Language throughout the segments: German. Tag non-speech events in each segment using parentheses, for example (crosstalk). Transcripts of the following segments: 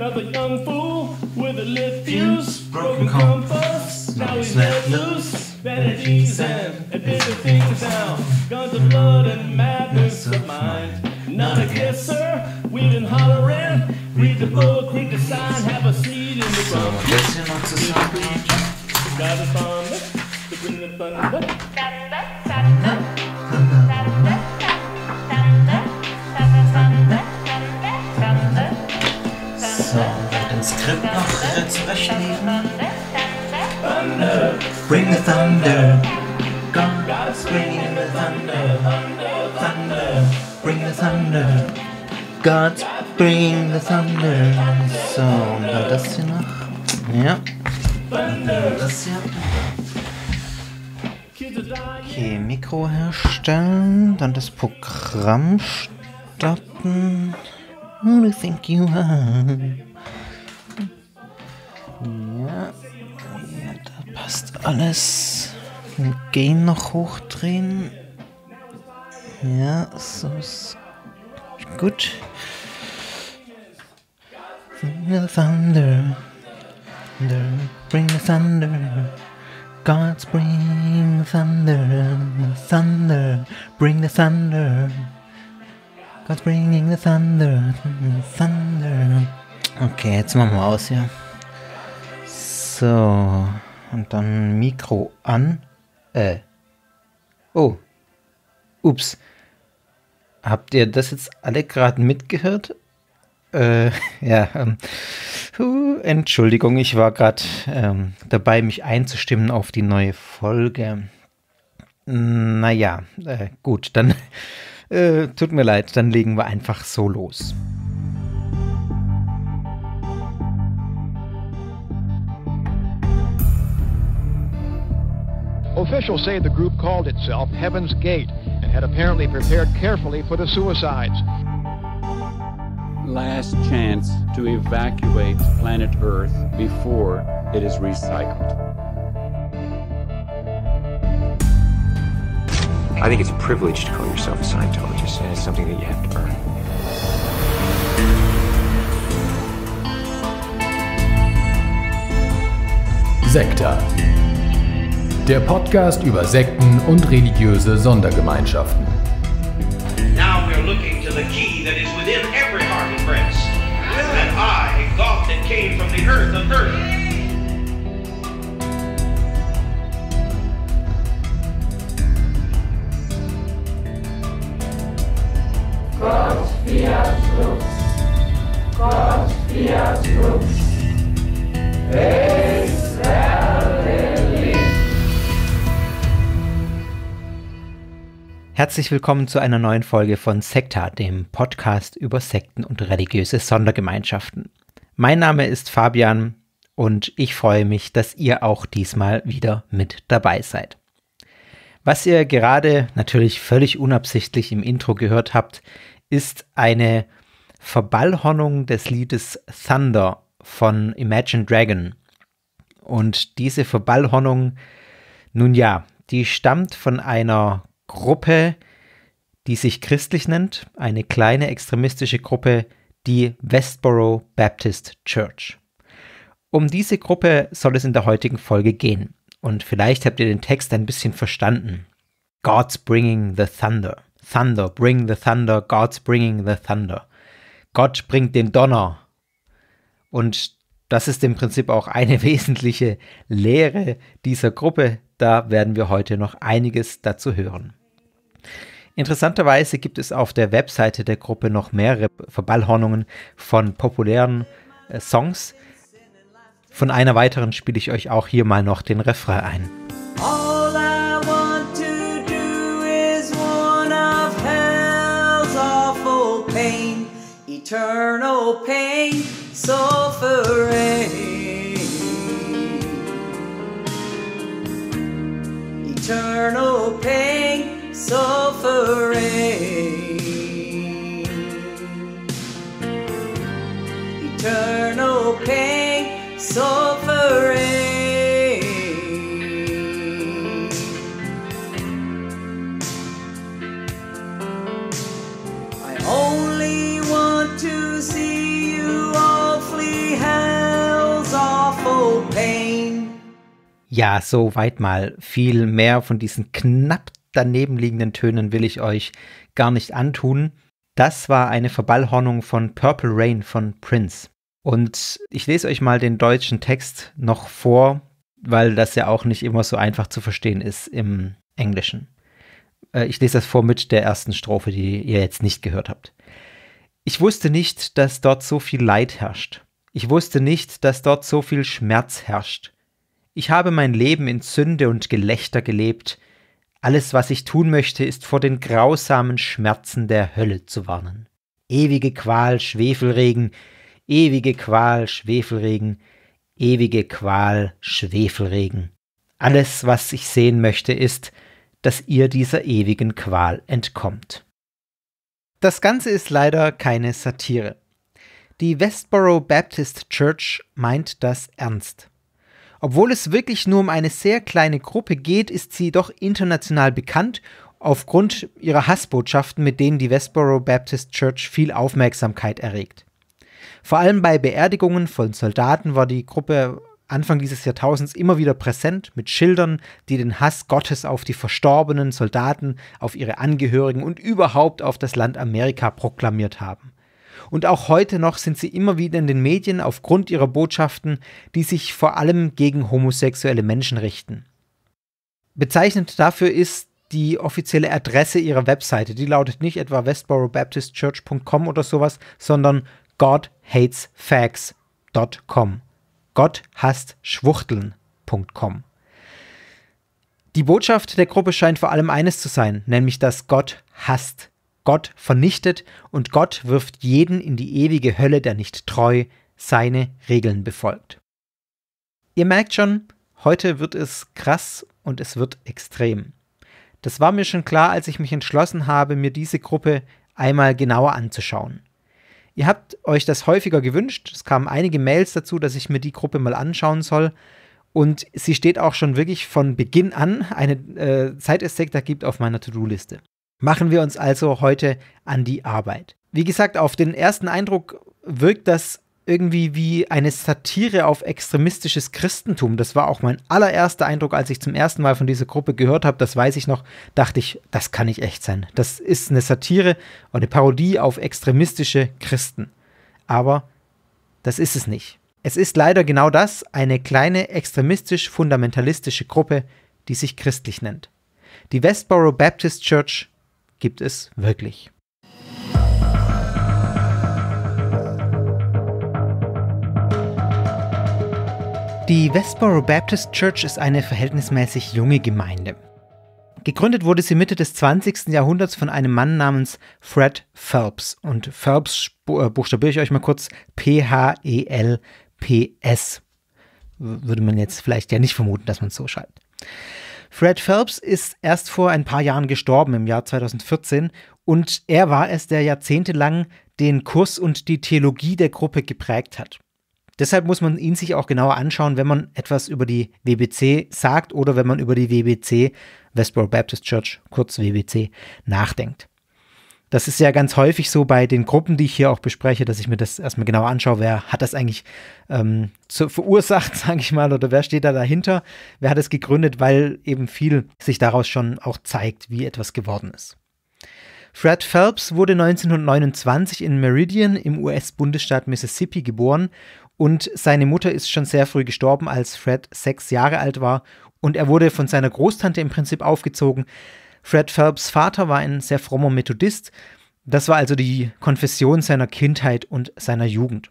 Another young fool with a lit fuse, broken compass. Now he's let loose. Vanities and bitter things now. Guns of blood and madness of mind. Not a guesser, we've been hollering. Read the book, read the sign, have a seat in the room. Guessing on society. Got a thunder, the green thunder. Thunder, thunder. Skript noch zurechtliegen. Thunder, bring the thunder. God's bring the thunder. Thunder, bring the thunder. God's bring the thunder. So, war das hier noch? Ja. Das hier. Okay, Mikro herstellen, dann das Programm starten. Who do you think you are? Ja, ja da passt alles. Den Gain noch hochdrehen. Ja, so ist gut. Bring the thunder, thunder, bring the thunder. God's bring the thunder, the thunder, bring the thunder. God's bringing the thunder, the thunder. Okay, jetzt machen wir aus, ja. So, und dann Mikro an. Äh. Oh. Ups. Habt ihr das jetzt alle gerade mitgehört? Äh, (laughs) ja. Ähm, uh, Entschuldigung, ich war gerade ähm, dabei, mich einzustimmen auf die neue Folge. Hm, naja, äh, gut, dann (laughs) äh, tut mir leid, dann legen wir einfach so los. Officials say the group called itself Heaven's Gate and had apparently prepared carefully for the suicides. Last chance to evacuate planet Earth before it is recycled. I think it's a privilege to call yourself a Scientologist, and it's something that you have to earn. Sector. der Podcast über Sekten und religiöse Sondergemeinschaften. Now we're looking to the key that is within every heart and breast. That eye, God that came from the earth of earth. Gott fiat lux. Gott fiat lux. Hey. Herzlich willkommen zu einer neuen Folge von Sekta, dem Podcast über Sekten und religiöse Sondergemeinschaften. Mein Name ist Fabian und ich freue mich, dass ihr auch diesmal wieder mit dabei seid. Was ihr gerade natürlich völlig unabsichtlich im Intro gehört habt, ist eine Verballhornung des Liedes Thunder von Imagine Dragon. Und diese Verballhornung, nun ja, die stammt von einer Gruppe, die sich christlich nennt, eine kleine extremistische Gruppe, die Westboro Baptist Church. Um diese Gruppe soll es in der heutigen Folge gehen. Und vielleicht habt ihr den Text ein bisschen verstanden. God's bringing the thunder. Thunder, bring the thunder. God's bringing the thunder. Gott bringt den Donner. Und das ist im Prinzip auch eine (laughs) wesentliche Lehre dieser Gruppe. Da werden wir heute noch einiges dazu hören. Interessanterweise gibt es auf der Webseite der Gruppe noch mehrere Verballhornungen von populären äh, Songs. Von einer weiteren spiele ich euch auch hier mal noch den Refrain ein. eternal pain, suffering. Eternal pain. Suffering, Eternal pain, suffering. I only want to see you all flee hell's awful pain. Ja, soweit mal. Viel mehr von diesen knapp daneben liegenden Tönen will ich euch gar nicht antun. Das war eine Verballhornung von Purple Rain von Prince. Und ich lese euch mal den deutschen Text noch vor, weil das ja auch nicht immer so einfach zu verstehen ist im Englischen. Äh, ich lese das vor mit der ersten Strophe, die ihr jetzt nicht gehört habt. Ich wusste nicht, dass dort so viel Leid herrscht. Ich wusste nicht, dass dort so viel Schmerz herrscht. Ich habe mein Leben in Sünde und Gelächter gelebt. Alles, was ich tun möchte, ist vor den grausamen Schmerzen der Hölle zu warnen. Ewige Qual, Schwefelregen, ewige Qual, Schwefelregen, ewige Qual, Schwefelregen. Alles, was ich sehen möchte, ist, dass ihr dieser ewigen Qual entkommt. Das Ganze ist leider keine Satire. Die Westboro Baptist Church meint das ernst. Obwohl es wirklich nur um eine sehr kleine Gruppe geht, ist sie doch international bekannt aufgrund ihrer Hassbotschaften, mit denen die Westboro Baptist Church viel Aufmerksamkeit erregt. Vor allem bei Beerdigungen von Soldaten war die Gruppe Anfang dieses Jahrtausends immer wieder präsent mit Schildern, die den Hass Gottes auf die verstorbenen Soldaten, auf ihre Angehörigen und überhaupt auf das Land Amerika proklamiert haben. Und auch heute noch sind sie immer wieder in den Medien aufgrund ihrer Botschaften, die sich vor allem gegen homosexuelle Menschen richten. Bezeichnend dafür ist die offizielle Adresse ihrer Webseite. Die lautet nicht etwa westborobaptistchurch.com oder sowas, sondern godhatesfags.com. Gott hasst Schwuchteln.com. Die Botschaft der Gruppe scheint vor allem eines zu sein, nämlich dass Gott hasst. Gott vernichtet und Gott wirft jeden in die ewige Hölle, der nicht treu seine Regeln befolgt. Ihr merkt schon, heute wird es krass und es wird extrem. Das war mir schon klar, als ich mich entschlossen habe, mir diese Gruppe einmal genauer anzuschauen. Ihr habt euch das häufiger gewünscht, es kamen einige Mails dazu, dass ich mir die Gruppe mal anschauen soll. Und sie steht auch schon wirklich von Beginn an, eine äh, Zeitestek da gibt auf meiner To-Do-Liste machen wir uns also heute an die Arbeit. Wie gesagt, auf den ersten Eindruck wirkt das irgendwie wie eine Satire auf extremistisches Christentum. Das war auch mein allererster Eindruck, als ich zum ersten Mal von dieser Gruppe gehört habe. Das weiß ich noch. Dachte ich, das kann nicht echt sein. Das ist eine Satire oder eine Parodie auf extremistische Christen. Aber das ist es nicht. Es ist leider genau das, eine kleine extremistisch-fundamentalistische Gruppe, die sich christlich nennt. Die Westboro Baptist Church gibt es wirklich. Die Westboro Baptist Church ist eine verhältnismäßig junge Gemeinde. Gegründet wurde sie Mitte des 20. Jahrhunderts von einem Mann namens Fred Phelps. Und Phelps äh, buchstabiere ich euch mal kurz P-H-E-L-P-S. Würde man jetzt vielleicht ja nicht vermuten, dass man es so schreibt. Fred Phelps ist erst vor ein paar Jahren gestorben, im Jahr 2014, und er war es, der jahrzehntelang den Kurs und die Theologie der Gruppe geprägt hat. Deshalb muss man ihn sich auch genauer anschauen, wenn man etwas über die WBC sagt oder wenn man über die WBC, Westboro Baptist Church, kurz WBC, nachdenkt. Das ist ja ganz häufig so bei den Gruppen, die ich hier auch bespreche, dass ich mir das erstmal genau anschaue, wer hat das eigentlich ähm, zu, verursacht, (laughs) sage ich mal, oder wer steht da dahinter, wer hat es gegründet, weil eben viel sich daraus schon auch zeigt, wie etwas geworden ist. Fred Phelps wurde 1929 in Meridian im US-Bundesstaat Mississippi geboren und seine Mutter ist schon sehr früh gestorben, als Fred sechs Jahre alt war und er wurde von seiner Großtante im Prinzip aufgezogen. Fred Phelps Vater war ein sehr frommer Methodist. Das war also die Konfession seiner Kindheit und seiner Jugend.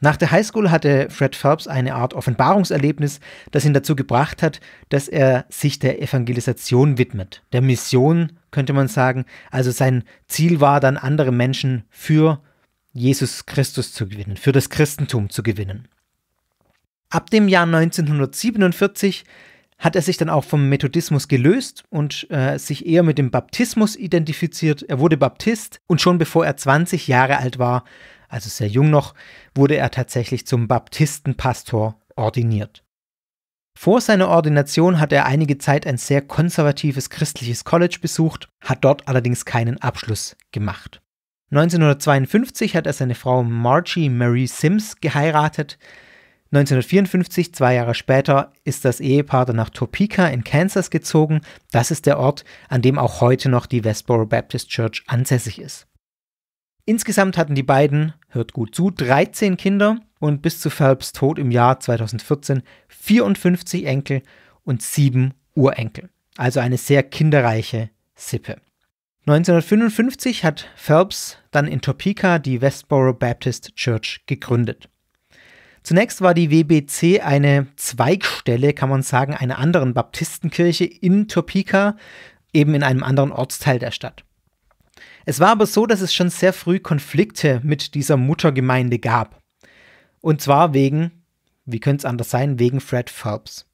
Nach der Highschool hatte Fred Phelps eine Art Offenbarungserlebnis, das ihn dazu gebracht hat, dass er sich der Evangelisation widmet. Der Mission, könnte man sagen. Also sein Ziel war dann, andere Menschen für Jesus Christus zu gewinnen, für das Christentum zu gewinnen. Ab dem Jahr 1947 hat er sich dann auch vom Methodismus gelöst und äh, sich eher mit dem Baptismus identifiziert. Er wurde Baptist und schon bevor er 20 Jahre alt war, also sehr jung noch, wurde er tatsächlich zum Baptistenpastor ordiniert. Vor seiner Ordination hat er einige Zeit ein sehr konservatives christliches College besucht, hat dort allerdings keinen Abschluss gemacht. 1952 hat er seine Frau Margie Mary Sims geheiratet, 1954, zwei Jahre später, ist das Ehepaar dann nach Topeka in Kansas gezogen. Das ist der Ort, an dem auch heute noch die Westboro Baptist Church ansässig ist. Insgesamt hatten die beiden, hört gut zu, 13 Kinder und bis zu Phelps Tod im Jahr 2014 54 Enkel und sieben Urenkel. Also eine sehr kinderreiche Sippe. 1955 hat Phelps dann in Topeka die Westboro Baptist Church gegründet. Zunächst war die WBC eine Zweigstelle, kann man sagen, einer anderen Baptistenkirche in Topeka, eben in einem anderen Ortsteil der Stadt. Es war aber so, dass es schon sehr früh Konflikte mit dieser Muttergemeinde gab. Und zwar wegen, wie könnte es anders sein, wegen Fred Phelps.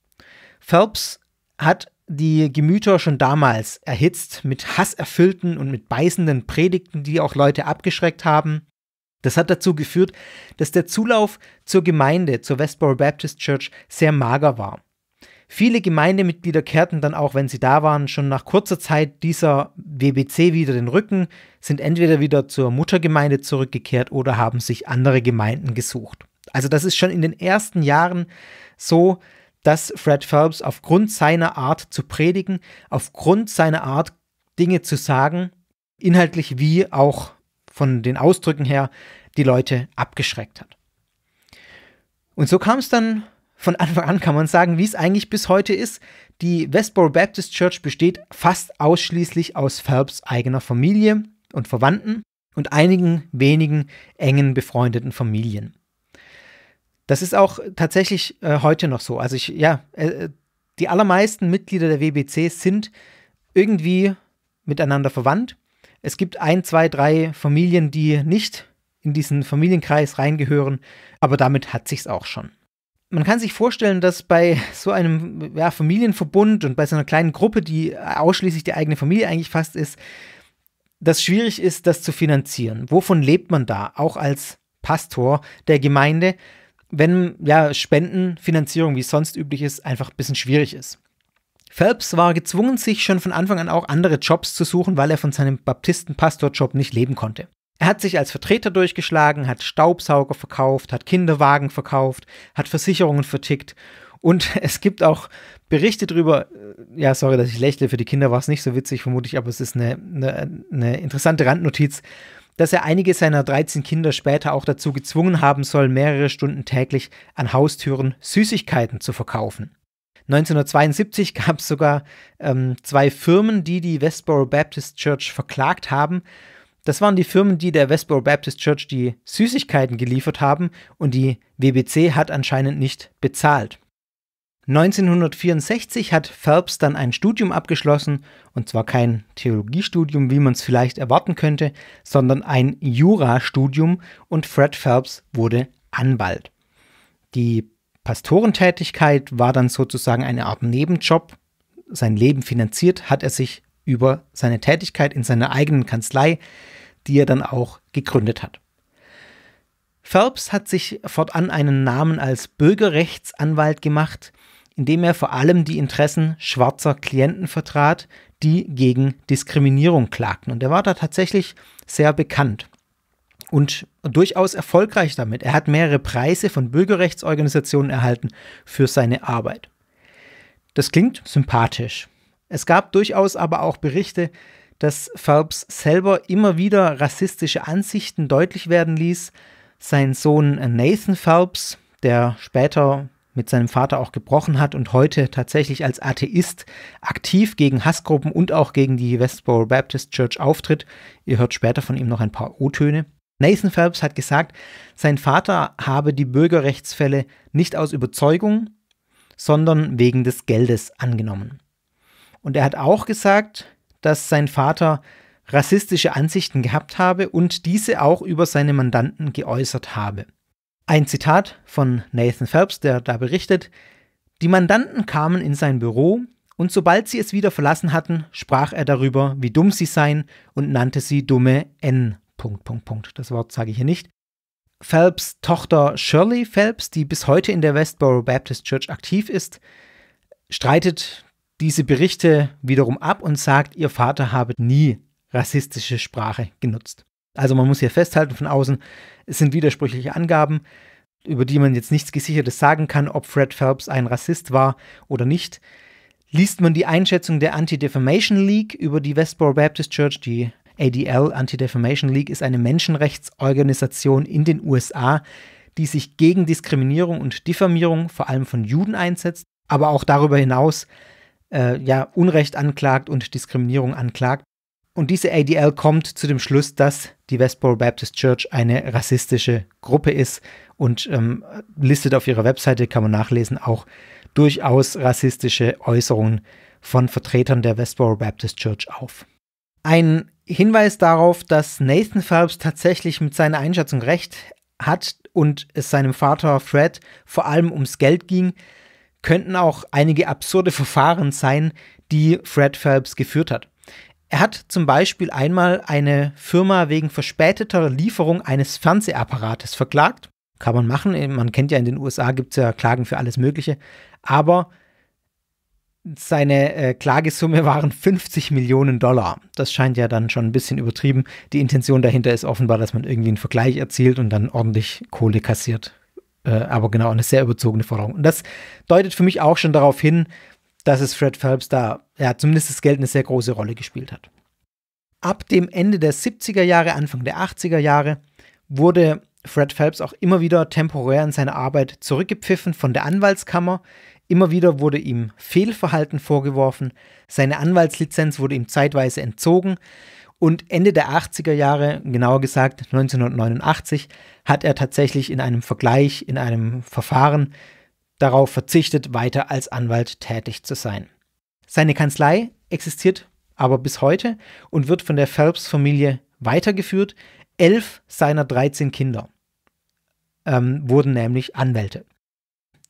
Phelps hat die Gemüter schon damals erhitzt mit hasserfüllten und mit beißenden Predigten, die auch Leute abgeschreckt haben. Das hat dazu geführt, dass der Zulauf zur Gemeinde, zur Westboro Baptist Church, sehr mager war. Viele Gemeindemitglieder kehrten dann auch, wenn sie da waren, schon nach kurzer Zeit dieser WBC wieder den Rücken, sind entweder wieder zur Muttergemeinde zurückgekehrt oder haben sich andere Gemeinden gesucht. Also das ist schon in den ersten Jahren so, dass Fred Phelps aufgrund seiner Art zu predigen, aufgrund seiner Art Dinge zu sagen, inhaltlich wie auch von den Ausdrücken her die Leute abgeschreckt hat. Und so kam es dann von Anfang an, kann man sagen, wie es eigentlich bis heute ist. Die Westboro Baptist Church besteht fast ausschließlich aus Phelps eigener Familie und Verwandten und einigen wenigen engen befreundeten Familien. Das ist auch tatsächlich äh, heute noch so. Also ich, ja, äh, die allermeisten Mitglieder der WBC sind irgendwie miteinander verwandt es gibt ein, zwei, drei Familien, die nicht in diesen Familienkreis reingehören, aber damit hat sich's auch schon. Man kann sich vorstellen, dass bei so einem ja, Familienverbund und bei so einer kleinen Gruppe, die ausschließlich die eigene Familie eigentlich fast ist, das schwierig ist, das zu finanzieren. Wovon lebt man da, auch als Pastor der Gemeinde, wenn ja Spendenfinanzierung, wie es sonst üblich ist, einfach ein bisschen schwierig ist? Phelps war gezwungen, sich schon von Anfang an auch andere Jobs zu suchen, weil er von seinem Baptistenpastorjob nicht leben konnte. Er hat sich als Vertreter durchgeschlagen, hat Staubsauger verkauft, hat Kinderwagen verkauft, hat Versicherungen vertickt und (laughs) es gibt auch Berichte darüber, äh, ja, sorry, dass ich lächle, für die Kinder war es nicht so witzig, vermutlich, aber es ist eine, eine, eine, interessante Randnotiz, dass er einige seiner 13 Kinder später auch dazu gezwungen haben soll, mehrere Stunden täglich an Haustüren Süßigkeiten zu verkaufen. 1972 (laughs) gab es sogar ähm, zwei Firmen, die die Westboro Baptist Church verklagt haben. Das waren die Firmen, die der Westboro Baptist Church die Süßigkeiten geliefert haben und die WBC hat anscheinend nicht bezahlt. 1964 hat Phelps dann ein Studium abgeschlossen, und zwar kein Theologiestudium, wie man es vielleicht erwarten könnte, sondern ein Jurastudium und Fred Phelps wurde Anwalt. Die Pastorentätigkeit war dann sozusagen eine Art Nebenjob. Sein Leben finanziert hat er sich über seine Tätigkeit in seiner eigenen Kanzlei, die er dann auch gegründet hat. Phelps hat sich fortan einen Namen als Bürgerrechtsanwalt gemacht, indem er vor allem die Interessen schwarzer Klienten vertrat, die gegen Diskriminierung klagten. Und er war da tatsächlich sehr bekannt und durchaus erfolgreich damit. Er hat mehrere Preise von Bürgerrechtsorganisationen erhalten für seine Arbeit. Das klingt sympathisch. Es gab durchaus aber auch Berichte, dass Phelps selber immer wieder rassistische Ansichten deutlich werden ließ. Sein Sohn Nathan Phelps, der später mit seinem Vater auch gebrochen hat und heute tatsächlich als Atheist aktiv gegen Hassgruppen und auch gegen die Westboro Baptist Church auftritt. Ihr hört später von ihm noch ein paar O-Töne. Nathan Phelps hat gesagt, sein Vater habe die Bürgerrechtsfälle nicht aus Überzeugung, sondern wegen des Geldes angenommen. Und er hat auch gesagt, dass sein Vater rassistische Ansichten gehabt habe und diese auch über seine Mandanten geäußert habe. Ein Zitat von Nathan Phelps, der da berichtet, die Mandanten kamen in sein Büro und sobald sie es wieder verlassen hatten, sprach er darüber, wie dumm sie seien und nannte sie dumme N Punkt, Punkt, Punkt. Das Wort sage ich hier nicht. Phelps Tochter Shirley Phelps, die bis heute in der Westboro Baptist Church aktiv ist, streitet diese Berichte wiederum ab und sagt, ihr Vater habe nie rassistische Sprache genutzt. Also man muss hier festhalten von außen, es sind widersprüchliche Angaben, über die man jetzt nichts Gesichertes sagen kann, ob Fred Phelps ein Rassist war oder nicht. Liest man die Einschätzung der Anti-Defamation League über die Westboro Baptist Church, die ADL Anti-Defamation League ist eine Menschenrechtsorganisation in den USA, die sich gegen Diskriminierung und Diffamierung vor allem von Juden einsetzt, aber auch darüber hinaus äh, ja, Unrecht anklagt und Diskriminierung anklagt. Und diese ADL kommt zu dem Schluss, dass die Westboro Baptist Church eine rassistische Gruppe ist und ähm, listet auf ihrer Webseite, kann man nachlesen, auch durchaus rassistische Äußerungen von Vertretern der Westboro Baptist Church auf. Ein Hinweis darauf, dass Nathan Phelps tatsächlich mit seiner Einschätzung recht hat und es seinem Vater Fred vor allem ums Geld ging, könnten auch einige absurde Verfahren sein, die Fred Phelps geführt hat. Er hat zum Beispiel einmal eine Firma wegen verspäteter Lieferung eines Fernsehapparates verklagt. Kann man machen, man kennt ja in den USA gibt es ja Klagen für alles Mögliche. Aber seine äh, Klagesumme waren 50 Millionen Dollar. Das scheint ja dann schon ein bisschen übertrieben. Die Intention dahinter ist offenbar, dass man irgendwie einen Vergleich erzielt und dann ordentlich Kohle kassiert. Äh, aber genau, eine sehr überzogene Forderung. Und das deutet für mich auch schon darauf hin, dass es Fred Phelps da, ja, zumindest das Geld eine sehr große Rolle gespielt hat. Ab dem Ende der 70er Jahre, Anfang der 80er Jahre wurde Fred Phelps auch immer wieder temporär in seiner Arbeit zurückgepfiffen von der Anwaltskammer. Immer wieder wurde ihm Fehlverhalten vorgeworfen, seine Anwaltslizenz wurde ihm zeitweise entzogen und Ende der 80er Jahre, genauer gesagt 1989, hat er tatsächlich in einem Vergleich, in einem Verfahren darauf verzichtet, weiter als Anwalt tätig zu sein. Seine Kanzlei existiert aber bis heute und wird von der Phelps-Familie weitergeführt. Elf seiner 13 Kinder ähm, wurden nämlich Anwälte.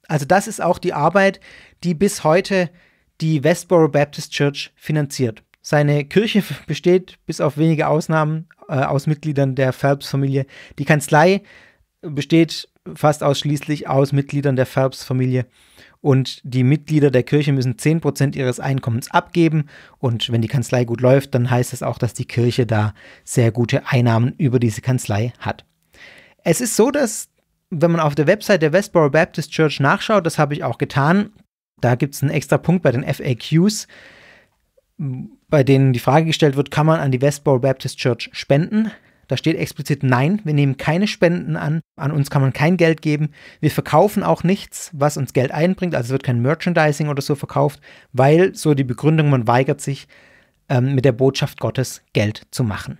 Also das ist auch die Arbeit, die bis heute die Westboro Baptist Church finanziert. Seine Kirche (laughs) besteht bis auf wenige Ausnahmen äh, aus Mitgliedern der Phelps-Familie. Die Kanzlei besteht fast ausschließlich aus Mitgliedern der Phelps-Familie. Und die Mitglieder der Kirche müssen 10% ihres Einkommens abgeben. Und wenn die Kanzlei gut läuft, dann heißt das auch, dass die Kirche da sehr gute Einnahmen über diese Kanzlei hat. Es ist so, dass wenn man auf der Website der Westboro Baptist Church nachschaut, das habe ich auch getan, da gibt es einen extra Punkt bei den FAQs, bei denen die Frage gestellt wird, kann man an die Westboro Baptist Church spenden? Da steht explizit nein, wir nehmen keine Spenden an, an uns kann man kein Geld geben, wir verkaufen auch nichts, was uns Geld einbringt, also wird kein Merchandising oder so verkauft, weil so die Begründung, man weigert sich ähm, mit der Botschaft Gottes Geld zu machen.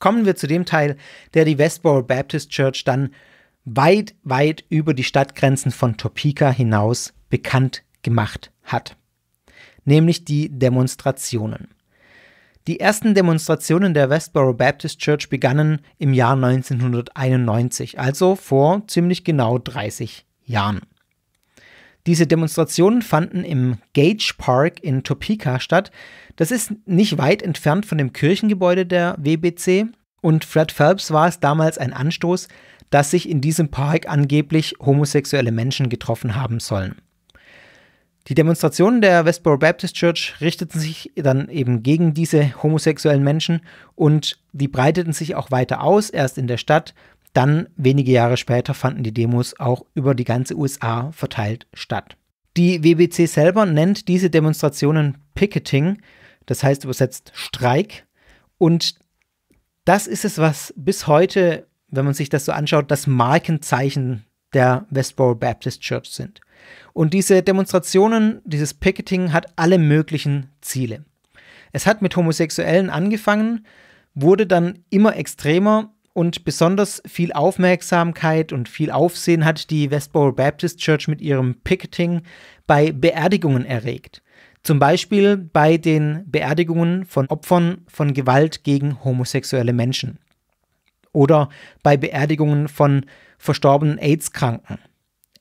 Kommen wir zu dem Teil, der die Westboro Baptist Church dann weit, weit über die Stadtgrenzen von Topeka hinaus bekannt gemacht hat, nämlich die Demonstrationen. Die ersten Demonstrationen der Westboro Baptist Church begannen im Jahr 1991, also vor ziemlich genau 30 Jahren. Diese Demonstrationen fanden im Gage Park in Topeka statt. Das ist nicht weit entfernt von dem Kirchengebäude der WBC. Und Fred Phelps war es damals ein Anstoß, dass sich in diesem Park angeblich homosexuelle Menschen getroffen haben sollen. Die Demonstrationen der Westboro Baptist Church richteten sich dann eben gegen diese homosexuellen Menschen und die breiteten sich auch weiter aus, erst in der Stadt, dann wenige Jahre später fanden die Demos auch über die ganze USA verteilt statt. Die WBC selber nennt diese Demonstrationen Picketing, das heißt übersetzt Streik. Und das ist es, was bis heute wenn man sich das so anschaut, das Markenzeichen der Westboro Baptist Church sind. Und diese Demonstrationen, dieses Picketing hat alle möglichen Ziele. Es hat mit Homosexuellen angefangen, wurde dann immer extremer und besonders viel Aufmerksamkeit und viel Aufsehen hat die Westboro Baptist Church mit ihrem Picketing bei Beerdigungen erregt. Zum Beispiel bei den Beerdigungen von Opfern von Gewalt gegen homosexuelle Menschen oder bei Beerdigungen von verstorbenen AIDS-Kranken.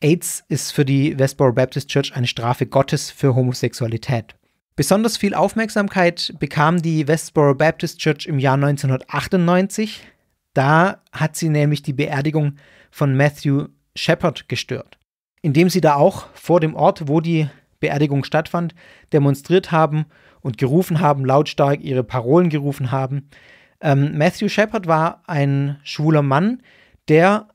AIDS ist für die Westboro Baptist Church eine Strafe Gottes für Homosexualität. Besonders viel Aufmerksamkeit bekam die Westboro Baptist Church im Jahr 1998. Da hat sie nämlich die Beerdigung von Matthew Shepard gestört, indem sie da auch vor dem Ort, wo die Beerdigung stattfand, demonstriert haben und gerufen haben, lautstark ihre Parolen gerufen haben. Ähm, Matthew Shepard war ein schwuler Mann, der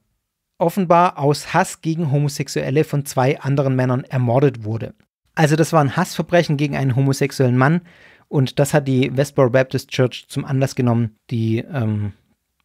offenbar aus Hass gegen Homosexuelle von zwei anderen Männern ermordet wurde. Also das war ein Hassverbrechen gegen einen homosexuellen Mann und das hat die Westboro Baptist Church zum Anlass genommen, die ähm,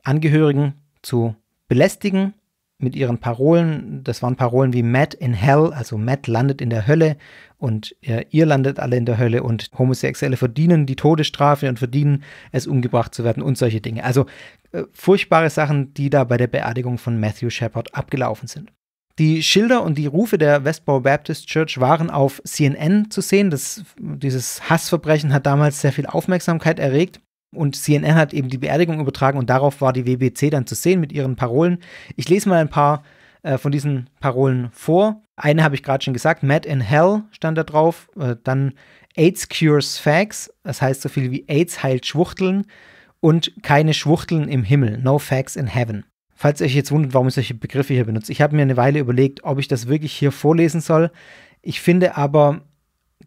Angehörigen zu belästigen mit ihren Parolen. Das waren Parolen wie Matt in Hell, also Matt landet in der Hölle und äh, ihr landet alle in der Hölle und Homosexuelle verdienen die Todesstrafe und verdienen es, umgebracht zu werden und solche Dinge. Also äh, furchtbare Sachen, die da bei der Beerdigung von Matthew Shepard abgelaufen sind. Die Schilder und die Rufe der Westboro Baptist Church waren auf CNN zu sehen. Das, dieses Hassverbrechen hat damals sehr viel Aufmerksamkeit erregt. Und CNN hat eben die Beerdigung übertragen und darauf war die WBC dann zu sehen mit ihren Parolen. Ich lese mal ein paar äh, von diesen Parolen vor. Eine habe ich gerade schon gesagt, Mad in Hell stand da drauf. Äh, dann AIDS Cures Facts, das heißt so viel wie AIDS heilt Schwuchteln und keine Schwuchteln im Himmel, no Facts in Heaven. Falls ihr euch jetzt wundert, warum ich solche Begriffe hier benutze, ich habe mir eine Weile überlegt, ob ich das wirklich hier vorlesen soll. Ich finde aber,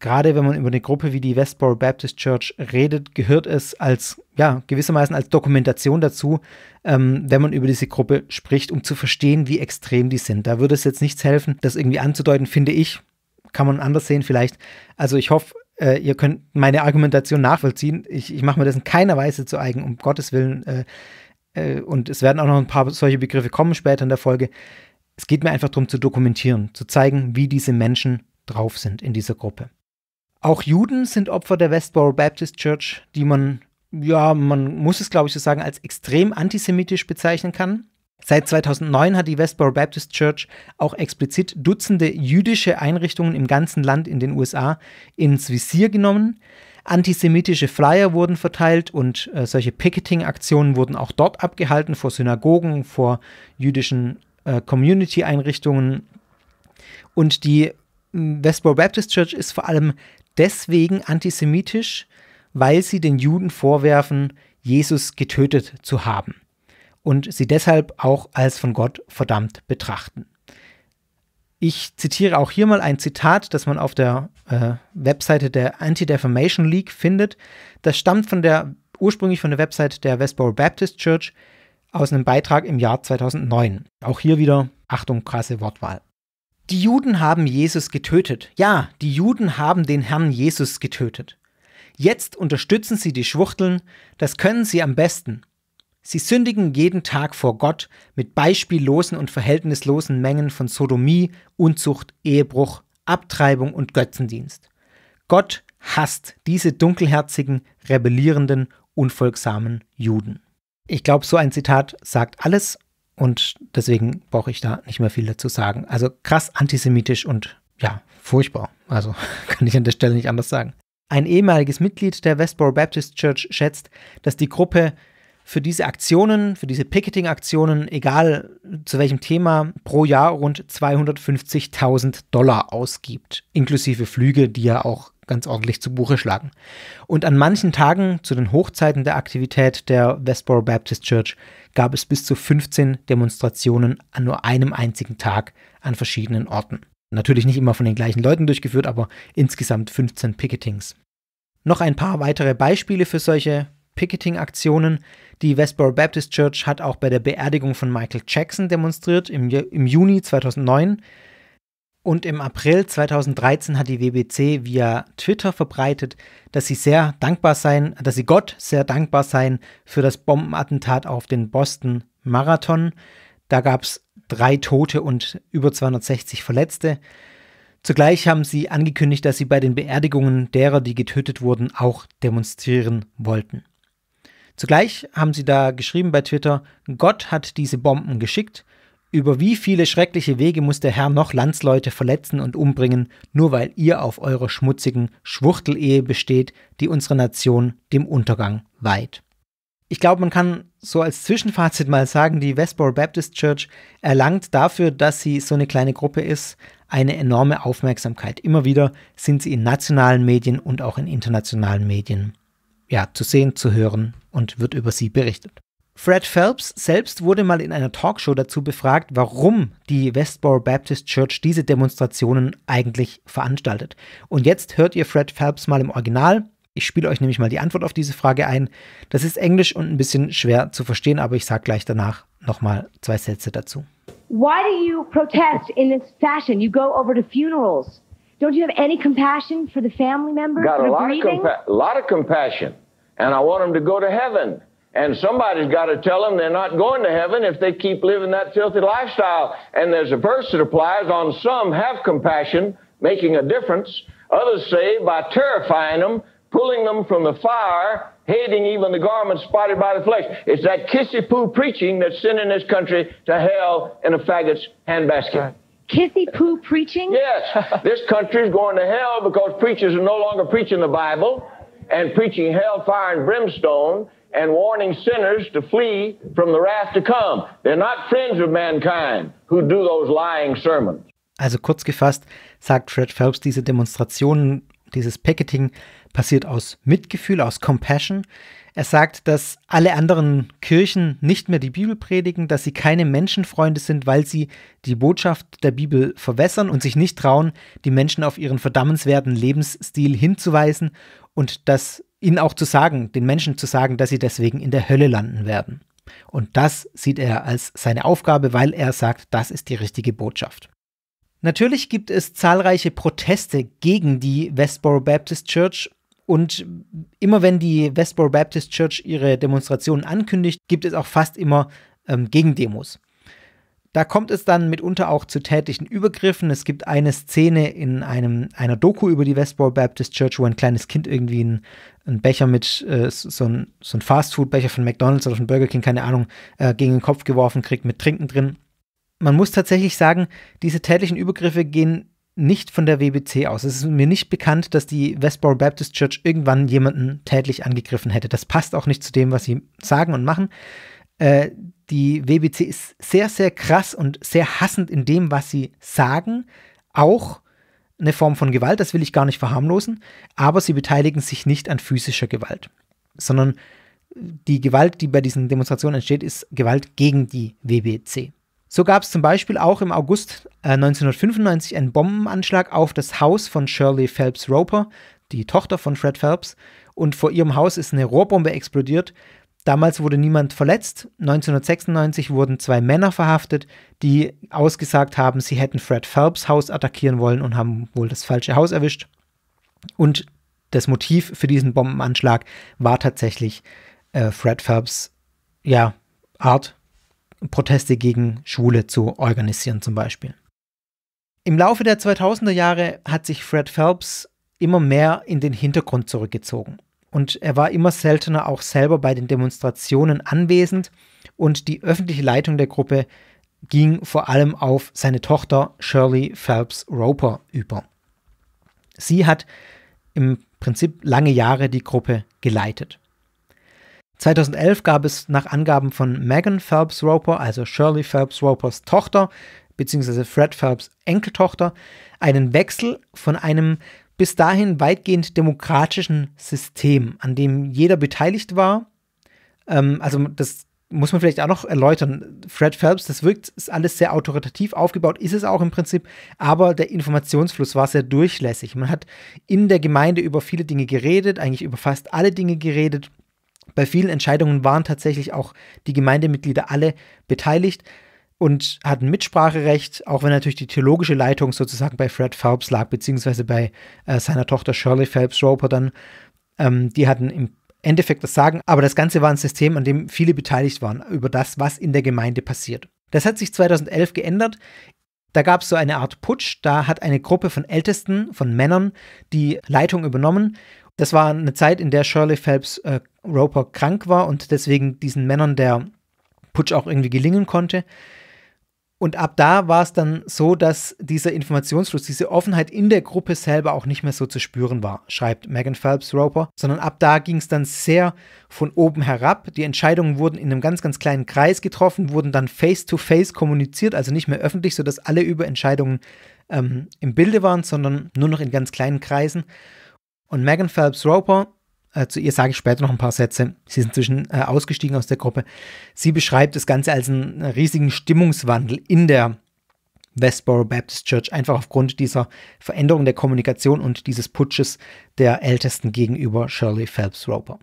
gerade wenn man über eine Gruppe wie die Westboro Baptist Church redet, gehört es als, ja, gewissermaßen als Dokumentation dazu, ähm, wenn man über diese Gruppe spricht, um zu verstehen, wie extrem die sind. Da würde es jetzt nichts helfen, das irgendwie anzudeuten, finde ich. Kann man anders sehen vielleicht. Also ich hoffe, äh, ihr könnt meine Argumentation nachvollziehen. Ich, ich mache mir das in keiner Weise zu eigen, um Gottes Willen. Äh, äh, und es werden auch noch ein paar solche Begriffe kommen später in der Folge. Es geht mir einfach darum zu dokumentieren, zu zeigen, wie diese Menschen drauf sind in dieser Gruppe. Auch Juden sind Opfer der Westboro Baptist Church, die man, ja, man muss es glaube ich so sagen, als extrem antisemitisch bezeichnen kann. Seit 2009 hat die Westboro Baptist Church auch explizit Dutzende jüdische Einrichtungen im ganzen Land in den USA ins Visier genommen. Antisemitische Flyer wurden verteilt und äh, solche Picketing-Aktionen wurden auch dort abgehalten, vor Synagogen, vor jüdischen äh, Community-Einrichtungen. Und die hm, Westboro Baptist Church ist vor allem deswegen antisemitisch, weil sie den Juden vorwerfen, Jesus getötet zu haben und sie deshalb auch als von Gott verdammt betrachten. Ich zitiere auch hier mal ein Zitat, das man auf der äh, Webseite der Anti-Defamation League findet. Das stammt von der, ursprünglich von der Webseite der Westboro Baptist Church aus einem Beitrag im Jahr 2009. Auch hier wieder, Achtung, krasse Wortwahl. Die Juden haben Jesus getötet. Ja, die Juden haben den Herrn Jesus getötet. Jetzt unterstützen sie die Schwuchteln, das können sie am besten. Sie sündigen jeden Tag vor Gott mit beispiellosen und verhältnislosen Mengen von Sodomie, Unzucht, Ehebruch, Abtreibung und Götzendienst. Gott hasst diese dunkelherzigen, rebellierenden, unfolgsamen Juden. Ich glaube, so ein Zitat sagt alles und deswegen brauche ich da nicht mehr viel dazu sagen. Also krass antisemitisch und ja, furchtbar. Also (laughs) kann ich an der Stelle nicht anders sagen. Ein ehemaliges Mitglied der Westboro Baptist Church schätzt, dass die Gruppe für diese Aktionen, für diese Picketing-Aktionen, egal zu welchem Thema, pro Jahr rund 250.000 Dollar ausgibt, inklusive Flüge, die ja auch ganz ordentlich zu Buche schlagen. Und an manchen Tagen, zu den Hochzeiten der Aktivität der Westboro Baptist Church, gab es bis zu 15 Demonstrationen an nur einem einzigen Tag an verschiedenen Orten. Natürlich nicht immer von den gleichen Leuten durchgeführt, aber insgesamt 15 Picketings. Noch ein paar weitere Beispiele für solche Picketing-Aktionen. Die Westboro Baptist Church hat auch bei der Beerdigung von Michael Jackson demonstriert im, im Juni 2009. Und im April 2013 hat die WBC via Twitter verbreitet, dass sie sehr dankbar seien, dass sie Gott sehr dankbar seien für das Bombenattentat auf den Boston Marathon. Da gab es drei Tote und über 260 Verletzte. Zugleich haben sie angekündigt, dass sie bei den Beerdigungen derer, die getötet wurden, auch demonstrieren wollten. Zugleich haben sie da geschrieben bei Twitter, Gott hat diese Bomben geschickt über wie viele schreckliche Wege muss der Herr noch Landsleute verletzen und umbringen, nur weil ihr auf eurer schmutzigen Schwuchtelehe besteht, die unsere Nation dem Untergang weiht. Ich glaube, man kann so als Zwischenfazit mal sagen, die Westboro Baptist Church erlangt dafür, dass sie so eine kleine Gruppe ist, eine enorme Aufmerksamkeit. Immer wieder sind sie in nationalen Medien und auch in internationalen Medien ja, zu sehen, zu hören und wird über sie berichtet. Fred Phelps selbst wurde mal in einer Talkshow dazu befragt, warum die Westboro Baptist Church diese Demonstrationen eigentlich veranstaltet. Und jetzt hört ihr Fred Phelps mal im Original. Ich spiele euch nämlich mal die Antwort auf diese Frage ein. Das ist Englisch und ein bisschen schwer zu verstehen, aber ich sage gleich danach nochmal zwei Sätze dazu. Why do you protest in this fashion? You go over to funerals. Don't you have any compassion for the family members? Got a lot of, lot of compassion, and I want them to go to heaven. And somebody's got to tell them they're not going to heaven if they keep living that filthy lifestyle. And there's a verse that applies on some have compassion, making a difference. Others say by terrifying them, pulling them from the fire, hating even the garment spotted by the flesh. It's that kissy poo preaching that's sending this country to hell in a faggot's handbasket. Right. Kissy poo preaching? Yes. (laughs) this country's going to hell because preachers are no longer preaching the Bible and preaching hellfire and brimstone and warning sinners to flee from the wrath to come. They're not friends of mankind who do those lying sermons. Also kurz gefasst sagt Fred Phelps, diese Demonstrationen, dieses Picketing passiert aus Mitgefühl, aus Compassion. Er sagt, dass alle anderen Kirchen nicht mehr die Bibel predigen, dass sie keine Menschenfreunde sind, weil sie die Botschaft der Bibel verwässern und sich nicht trauen, die Menschen auf ihren verdammenswerten Lebensstil hinzuweisen und dass ihnen auch zu sagen, den Menschen zu sagen, dass sie deswegen in der Hölle landen werden. Und das sieht er als seine Aufgabe, weil er sagt, das ist die richtige Botschaft. Natürlich gibt es zahlreiche Proteste gegen die Westboro Baptist Church und immer wenn die Westboro Baptist Church ihre Demonstrationen ankündigt, gibt es auch fast immer ähm, Gegendemos. Da kommt es dann mitunter auch zu tätlichen Übergriffen. Es gibt eine Szene in einem, einer Doku über die Westboro Baptist Church, wo ein kleines Kind irgendwie einen, einen Becher mit, äh, so ein, so ein Fastfood-Becher von McDonalds oder von Burger King, keine Ahnung, äh, gegen den Kopf geworfen kriegt mit Trinken drin. Man muss tatsächlich sagen, diese tätlichen Übergriffe gehen nicht von der WBC aus. Es ist mir nicht bekannt, dass die Westboro Baptist Church irgendwann jemanden tätlich angegriffen hätte. Das passt auch nicht zu dem, was sie sagen und machen. Äh, die WBC ist sehr, sehr krass und sehr hassend in dem, was sie sagen. Auch eine Form von Gewalt, das will ich gar nicht verharmlosen, aber sie beteiligen sich nicht an physischer Gewalt, sondern die Gewalt, die bei diesen Demonstrationen entsteht, ist Gewalt gegen die WBC. So gab es zum Beispiel auch im August 1995 äh, einen Bombenanschlag auf das Haus von Shirley Phelps Roper, die Tochter von Fred Phelps, und vor ihrem Haus ist eine Rohrbombe explodiert Damals wurde niemand verletzt. 1996 wurden zwei Männer verhaftet, die ausgesagt haben, sie hätten Fred Phelps Haus attackieren wollen und haben wohl das falsche Haus erwischt. Und das Motiv für diesen Bombenanschlag war tatsächlich äh, Fred Phelps ja, Art, Proteste gegen Schwule zu organisieren zum Beispiel. Im Laufe der 2000er Jahre hat sich Fred Phelps immer mehr in den Hintergrund zurückgezogen und er war immer seltener auch selber bei den Demonstrationen anwesend und die öffentliche Leitung der Gruppe ging vor allem auf seine Tochter Shirley Phelps Roper über. Sie hat im Prinzip lange Jahre die Gruppe geleitet. 2011 gab es nach Angaben von Megan Phelps Roper, also Shirley Phelps Ropers Tochter, beziehungsweise Fred Phelps Enkeltochter, einen Wechsel von einem bis dahin weitgehend demokratischen System, an dem jeder beteiligt war. Ähm, also das muss man vielleicht auch noch erläutern. Fred Phelps, das wirkt, ist alles sehr autoritativ aufgebaut, ist es auch im Prinzip, aber der Informationsfluss war sehr durchlässig. Man hat in der Gemeinde über viele Dinge geredet, eigentlich über fast alle Dinge geredet. Bei vielen Entscheidungen waren tatsächlich auch die Gemeindemitglieder alle beteiligt und hat ein Mitspracherecht, auch wenn natürlich die theologische Leitung sozusagen bei Fred Phelps lag, beziehungsweise bei äh, seiner Tochter Shirley Phelps Roper dann. Ähm, die hatten im Endeffekt das Sagen, aber das Ganze war ein System, an dem viele beteiligt waren über das, was in der Gemeinde passiert. Das hat sich 2011 geändert. Da gab es so eine Art Putsch, da hat eine Gruppe von Ältesten, von Männern, die Leitung übernommen. Das war eine Zeit, in der Shirley Phelps äh, Roper krank war und deswegen diesen Männern der Putsch auch irgendwie gelingen konnte. Und ab da war es dann so, dass dieser Informationsfluss, diese Offenheit in der Gruppe selber auch nicht mehr so zu spüren war, schreibt Megan Phelps Roper, sondern ab da ging es dann sehr von oben herab. Die Entscheidungen wurden in einem ganz, ganz kleinen Kreis getroffen, wurden dann face-to-face -face kommuniziert, also nicht mehr öffentlich, sodass alle über Entscheidungen ähm, im Bilde waren, sondern nur noch in ganz kleinen Kreisen. Und Megan Phelps Roper äh, also zu ihr sage ich später noch ein paar Sätze. Sie ist inzwischen äh, ausgestiegen aus der Gruppe. Sie beschreibt das Ganze als einen äh, riesigen Stimmungswandel in der Westboro Baptist Church, einfach aufgrund dieser Veränderung der Kommunikation und dieses Putsches der Ältesten gegenüber Shirley Phelps Roper.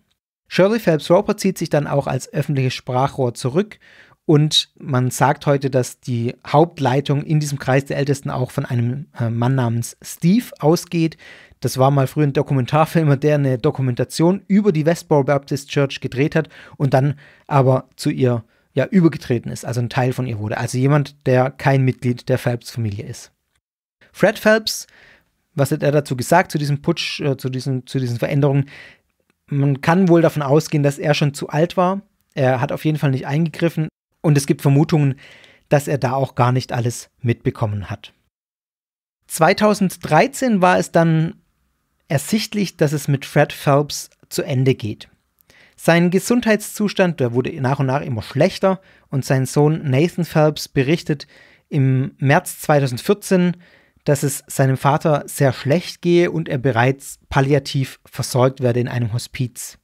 Shirley Phelps Roper zieht sich dann auch als öffentliches Sprachrohr zurück und man sagt heute, dass die Hauptleitung in diesem Kreis der Ältesten auch von einem äh, Mann namens Steve ausgeht, das war mal früher ein Dokumentarfilmer, der eine Dokumentation über die Westboro Baptist Church gedreht hat und dann aber zu ihr ja übergetreten ist, also ein Teil von ihr wurde. Also jemand, der kein Mitglied der Phelps-Familie ist. Fred Phelps, was hat er dazu gesagt, zu diesem Putsch, äh, zu, diesen, zu diesen Veränderungen? Man kann wohl davon ausgehen, dass er schon zu alt war. Er hat auf jeden Fall nicht eingegriffen und es gibt Vermutungen, dass er da auch gar nicht alles mitbekommen hat. 2013 war es dann ersichtlich, dass es mit Fred Phelps zu Ende geht. Sein Gesundheitszustand, der wurde nach und nach immer schlechter und sein Sohn Nathan Phelps berichtet im März 2014, dass es seinem Vater sehr schlecht gehe und er bereits palliativ versorgt werde in einem Hospiz.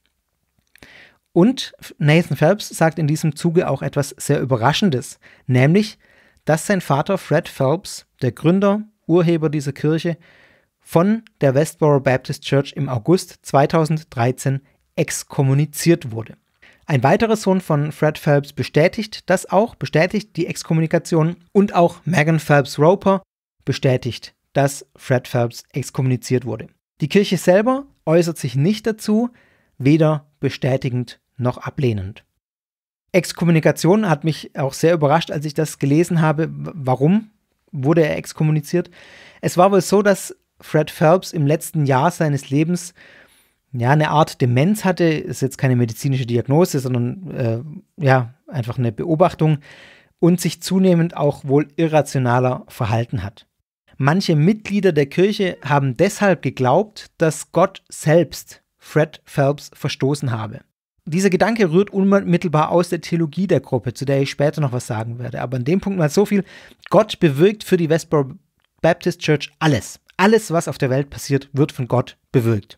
Und Nathan Phelps sagt in diesem Zuge auch etwas sehr Überraschendes, nämlich, dass sein Vater Fred Phelps, der Gründer, Urheber dieser Kirche von der Westboro Baptist Church im August 2013 exkommuniziert wurde. Ein weiterer Sohn von Fred Phelps bestätigt das auch, bestätigt die Exkommunikation und auch Megan Phelps Roper bestätigt, dass Fred Phelps exkommuniziert wurde. Die Kirche selber äußert sich nicht dazu, weder bestätigend noch ablehnend. Exkommunikation hat mich auch sehr überrascht, als ich das gelesen habe. Warum wurde er exkommuniziert? Es war wohl so, dass Fred Phelps im letzten Jahr seines Lebens ja eine Art Demenz hatte, ist jetzt keine medizinische Diagnose, sondern äh, ja einfach eine Beobachtung und sich zunehmend auch wohl irrationaler verhalten hat. Manche Mitglieder der Kirche haben deshalb geglaubt, dass Gott selbst Fred Phelps verstoßen habe. Dieser Gedanke rührt unmittelbar aus der Theologie der Gruppe, zu der ich später noch was sagen werde. Aber an dem Punkt mal so viel. Gott bewirkt für die Westboro Baptist Church alles. Alles, was auf der Welt passiert, wird von Gott bewirkt.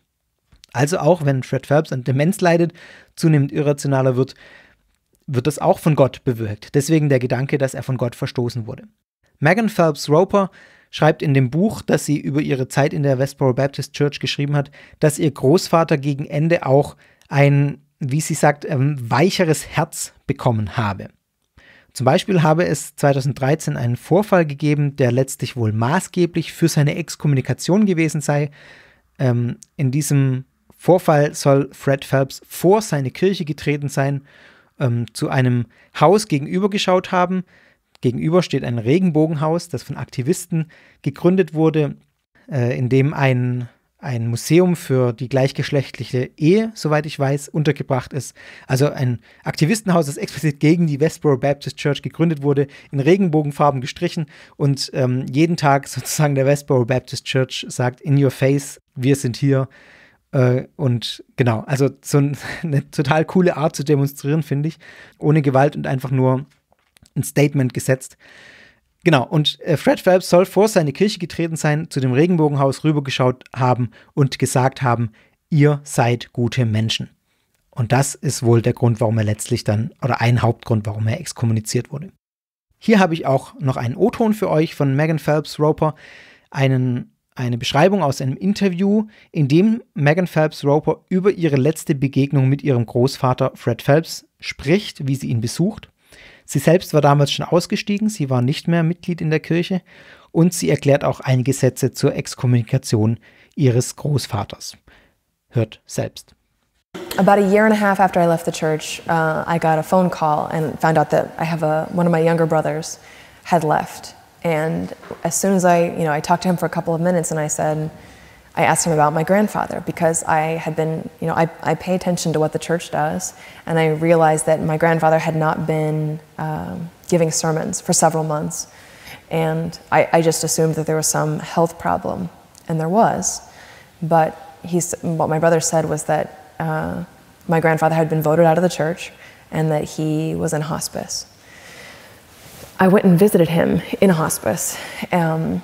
Also auch wenn Fred Phelps an Demenz leidet, zunehmend irrationaler wird, wird das auch von Gott bewirkt. Deswegen der Gedanke, dass er von Gott verstoßen wurde. Megan Phelps Roper schreibt in dem Buch, das sie über ihre Zeit in der Westboro Baptist Church geschrieben hat, dass ihr Großvater gegen Ende auch ein, wie sie sagt, ähm, weicheres Herz bekommen habe. Zum Beispiel habe es 2013 einen Vorfall gegeben, der letztlich wohl maßgeblich für seine Exkommunikation gewesen sei. Ähm, in diesem Vorfall soll Fred Phelps vor seine Kirche getreten sein, ähm, zu einem Haus gegenüber geschaut haben. Gegenüber steht ein Regenbogenhaus, das von Aktivisten gegründet wurde, äh, in dem ein ein Museum für die gleichgeschlechtliche Ehe, soweit ich weiß, untergebracht ist. Also ein Aktivistenhaus, das explizit gegen die Westboro Baptist Church gegründet wurde, in Regenbogenfarben gestrichen und ähm, jeden Tag (laughs) sozusagen der Westboro Baptist Church sagt, in your face, wir sind hier. Äh, und genau, also so ein, (laughs) eine total coole Art zu demonstrieren, finde ich, ohne Gewalt und einfach nur ein Statement gesetzt. Genau, und äh, Fred Phelps soll vor seine Kirche getreten sein, zu dem Regenbogenhaus rübergeschaut haben und gesagt haben, ihr seid gute Menschen. Und das ist wohl der Grund, warum er letztlich dann, oder ein Hauptgrund, warum er exkommuniziert wurde. Hier habe ich auch noch einen O-Ton für euch von Megan Phelps Roper, einen, eine Beschreibung aus einem Interview, in dem Megan Phelps Roper über ihre letzte Begegnung mit ihrem Großvater Fred Phelps spricht, wie sie ihn besucht Sie selbst war damals schon ausgestiegen, sie war nicht mehr Mitglied in der Kirche und sie erklärt auch einige Sätze zur Exkommunikation ihres Großvaters. Hört selbst. About a year and a half after I left the church, uh, I got a phone call and found out that I have a, one of my younger brothers had left. And as soon as I, you know, I talked to him for a couple of minutes and I said, I asked him about my grandfather because I had been, you know, I, I pay attention to what the church does, and I realized that my grandfather had not been um, giving sermons for several months. And I, I, just assumed that there was some health problem, and there was. But he's, what my brother said was that uh, my grandfather had been voted out of the church and that he was in hospice. I went and visited him in a hospice. Um,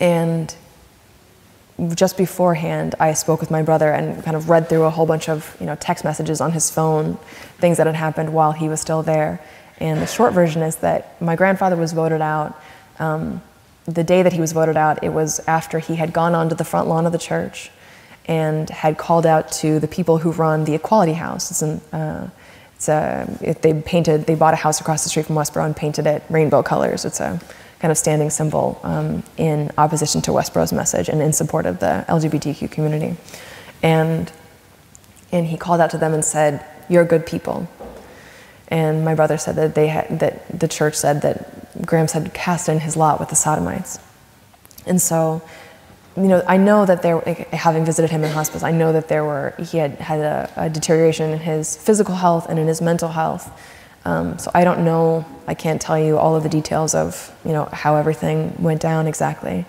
and just beforehand, I spoke with my brother and kind of read through a whole bunch of you know text messages on his phone, things that had happened while he was still there. And the short version is that my grandfather was voted out. Um, the day that he was voted out, it was after he had gone onto the front lawn of the church and had called out to the people who run the Equality House. It's an, uh, it's a, it, they painted, they bought a house across the street from Westboro and painted it rainbow colors. It's a kind of standing symbol um, in opposition to Westboro's message and in support of the LGBTQ community. And, and he called out to them and said, You're good people. And my brother said that, they had, that the church said that Graham's had cast in his lot with the sodomites. And so, you know, I know that there, like, having visited him in hospice, I know that there were, he had had a, a deterioration in his physical health and in his mental health um, so I don't know, I can't tell you all of the details of, you know, how everything went down exactly.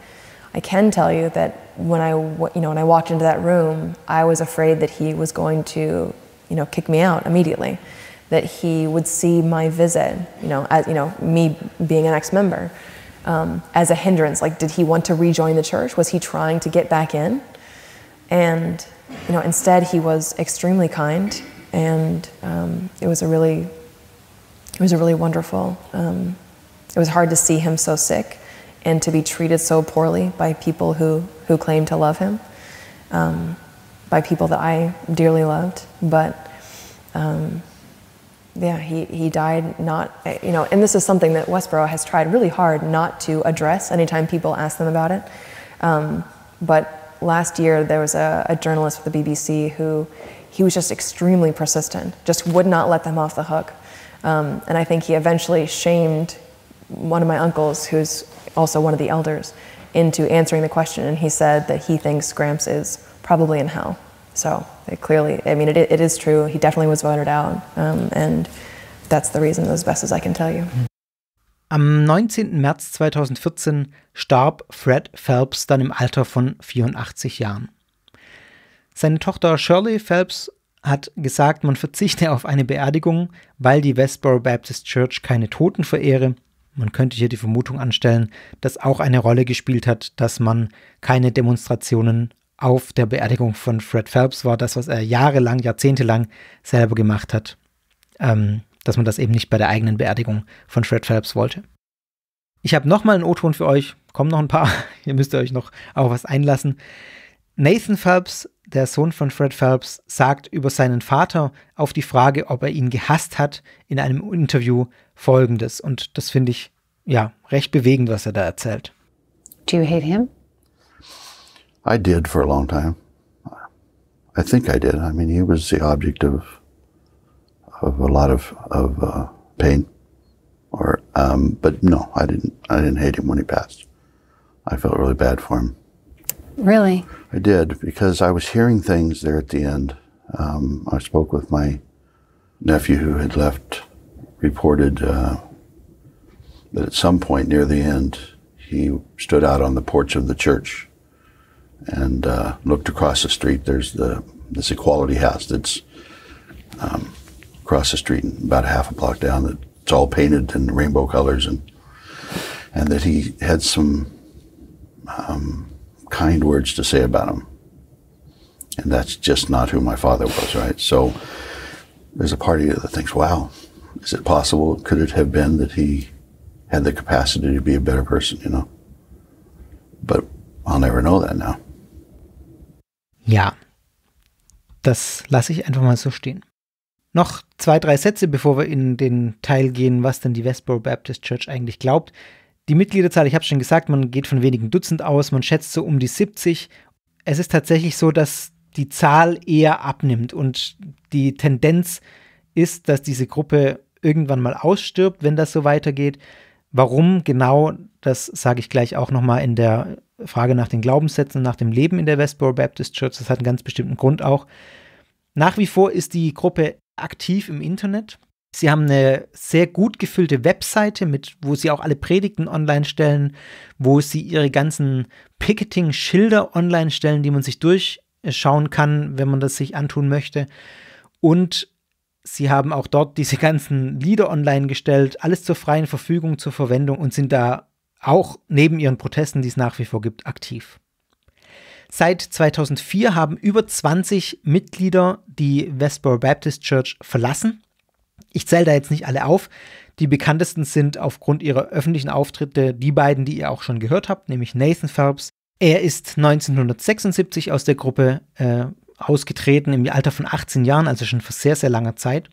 I can tell you that when I, you know, when I walked into that room, I was afraid that he was going to, you know, kick me out immediately, that he would see my visit, you know, as, you know, me being an ex-member, um, as a hindrance. Like, did he want to rejoin the church? Was he trying to get back in? And, you know, instead he was extremely kind, and um, it was a really it was really wonderful. Um, it was hard to see him so sick and to be treated so poorly by people who, who claimed to love him, um, by people that I dearly loved. But um, yeah, he, he died not, you know, and this is something that Westboro has tried really hard not to address anytime people ask them about it. Um, but last year, there was a, a journalist with the BBC who he was just extremely persistent, just would not let them off the hook. Um, and I think he eventually shamed one of my uncles, who's also one of the elders, into answering the question. And he said that he thinks Gramps is probably in hell. So it clearly, I mean, it, it is true. He definitely was voted out. Um, and that's the reason, as best as I can tell you. Am 19. März 2014 starb Fred Phelps dann im Alter von 84 Jahren. Seine Tochter Shirley Phelps hat gesagt, man verzichte auf eine Beerdigung, weil die Westboro Baptist Church keine Toten verehre. Man könnte hier die Vermutung anstellen, dass auch eine Rolle gespielt hat, dass man keine Demonstrationen auf der Beerdigung von Fred Phelps war, das, was er jahrelang, jahrzehntelang selber gemacht hat, ähm, dass man das eben nicht bei der eigenen Beerdigung von Fred Phelps wollte. Ich habe nochmal einen O-Ton für euch, kommen noch ein paar, (laughs) ihr müsst euch noch auf was einlassen. Nathan Phelps, der Sohn von Fred Phelps, sagt über seinen Vater auf die Frage, ob er ihn gehasst hat, in einem Interview folgendes. Und das finde ich ja recht bewegend, was er da erzählt. Do you hate him? I did for a long time. I think I did. I mean, he was the object of of a lot of of uh, pain. Or, um, but no, I didn't. I didn't hate him when he passed. I felt really bad for him. Really? I did because I was hearing things there at the end. Um, I spoke with my nephew who had left, reported uh, that at some point near the end, he stood out on the porch of the church and uh, looked across the street. There's the this Equality House that's um, across the street, about half a block down. That it's all painted in rainbow colors, and and that he had some um, kind words to say about him. And that's just not who my father was, right? So there's a part of you that thinks, wow, is it possible? Could it have been that he had the capacity to be a better person, you know? But I'll never know that now. Ja, das lasse ich einfach mal so stehen. Noch zwei, drei Sätze, bevor wir in den Teil gehen, was denn die Westboro Baptist Church eigentlich glaubt. Die Mitgliederzahl, ich habe schon gesagt, man geht von wenigen Dutzend aus, man schätzt so um die 70. Es ist tatsächlich so, dass die Zahl eher abnimmt und die Tendenz ist, dass diese Gruppe irgendwann mal ausstirbt, wenn das so weitergeht. Warum genau, das sage ich gleich auch nochmal in der Frage nach den Glaubenssätzen, nach dem Leben in der Westboro Baptist Church. Das hat einen ganz bestimmten Grund auch. Nach wie vor ist die Gruppe aktiv im Internet. Sie haben eine sehr gut gefüllte Webseite, mit, wo Sie auch alle Predigten online stellen, wo Sie Ihre ganzen Picketing-Schilder online stellen, die man sich durchschauen kann, wenn man das sich antun möchte. Und Sie haben auch dort diese ganzen Lieder online gestellt, alles zur freien Verfügung, zur Verwendung und sind da auch neben Ihren Protesten, die es nach wie vor gibt, aktiv. Seit 2004 haben über 20 Mitglieder die Westboro Baptist Church verlassen ich zähle da jetzt nicht alle auf. Die bekanntesten sind aufgrund ihrer öffentlichen Auftritte die beiden, die ihr auch schon gehört habt, nämlich Nathan Phelps. Er ist 1976 aus der Gruppe äh, ausgetreten im Alter von 18 Jahren, also schon vor sehr, sehr langer Zeit.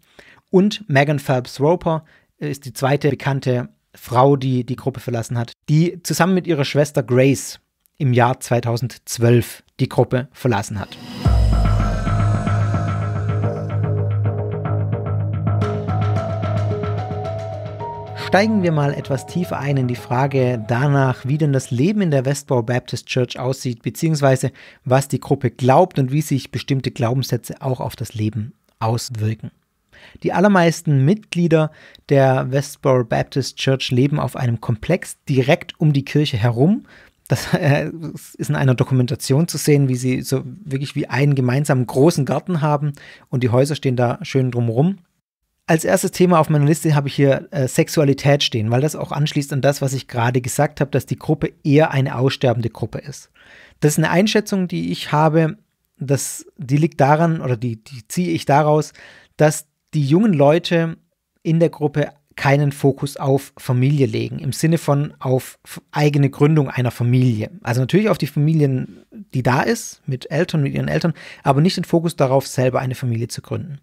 Und Megan Phelps Roper äh, ist die zweite bekannte Frau, die die Gruppe verlassen hat, die zusammen mit ihrer Schwester Grace im Jahr 2012 die Gruppe verlassen hat. Steigen wir mal etwas tiefer ein in die Frage danach, wie denn das Leben in der Westboro Baptist Church aussieht, beziehungsweise was die Gruppe glaubt und wie sich bestimmte Glaubenssätze auch auf das Leben auswirken. Die allermeisten Mitglieder der Westboro Baptist Church leben auf einem Komplex direkt um die Kirche herum. Das äh, ist in einer Dokumentation zu sehen, wie sie so wirklich wie einen gemeinsamen großen Garten haben und die Häuser stehen da schön drumherum als erstes Thema auf meiner Liste habe ich hier äh, Sexualität stehen, weil das auch anschließt an das, was ich gerade gesagt habe, dass die Gruppe eher eine aussterbende Gruppe ist. Das ist eine Einschätzung, die ich habe, dass die liegt daran oder die, die ziehe ich daraus, dass die jungen Leute in der Gruppe keinen Fokus auf Familie legen, im Sinne von auf eigene Gründung einer Familie. Also natürlich auf die Familien, die da ist, mit Eltern, mit ihren Eltern, aber nicht den Fokus darauf, selber eine Familie zu gründen.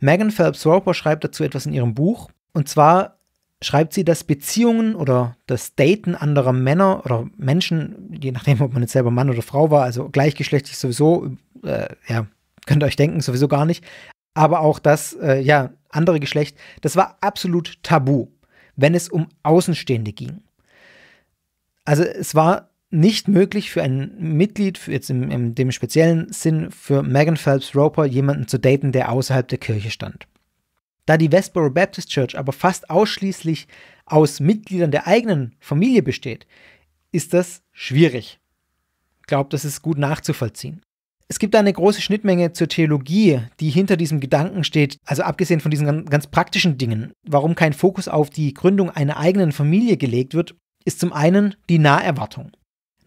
Megan Phelps Roper schreibt dazu etwas in ihrem Buch. Und zwar schreibt sie, dass Beziehungen oder das Daten anderer Männer oder Menschen, je nachdem, ob man jetzt selber Mann oder Frau war, also gleichgeschlechtlich sowieso, äh, ja, könnt ihr euch denken, sowieso gar nicht. Aber auch das, äh, ja, andere Geschlecht, das war absolut tabu, wenn es um Außenstehende ging. Also es war nicht möglich für ein Mitglied, für jetzt im, in dem speziellen Sinn für Megan Phelps Roper, jemanden zu daten, der außerhalb der Kirche stand. Da die Westboro Baptist Church aber fast ausschließlich aus Mitgliedern der eigenen Familie besteht, ist das schwierig. Ich glaube, das ist gut nachzuvollziehen. Es gibt eine große Schnittmenge zur Theologie, die hinter diesem Gedanken steht, also abgesehen von diesen ganz praktischen Dingen, warum kein Fokus auf die Gründung einer eigenen Familie gelegt wird, ist zum einen die Naherwartung.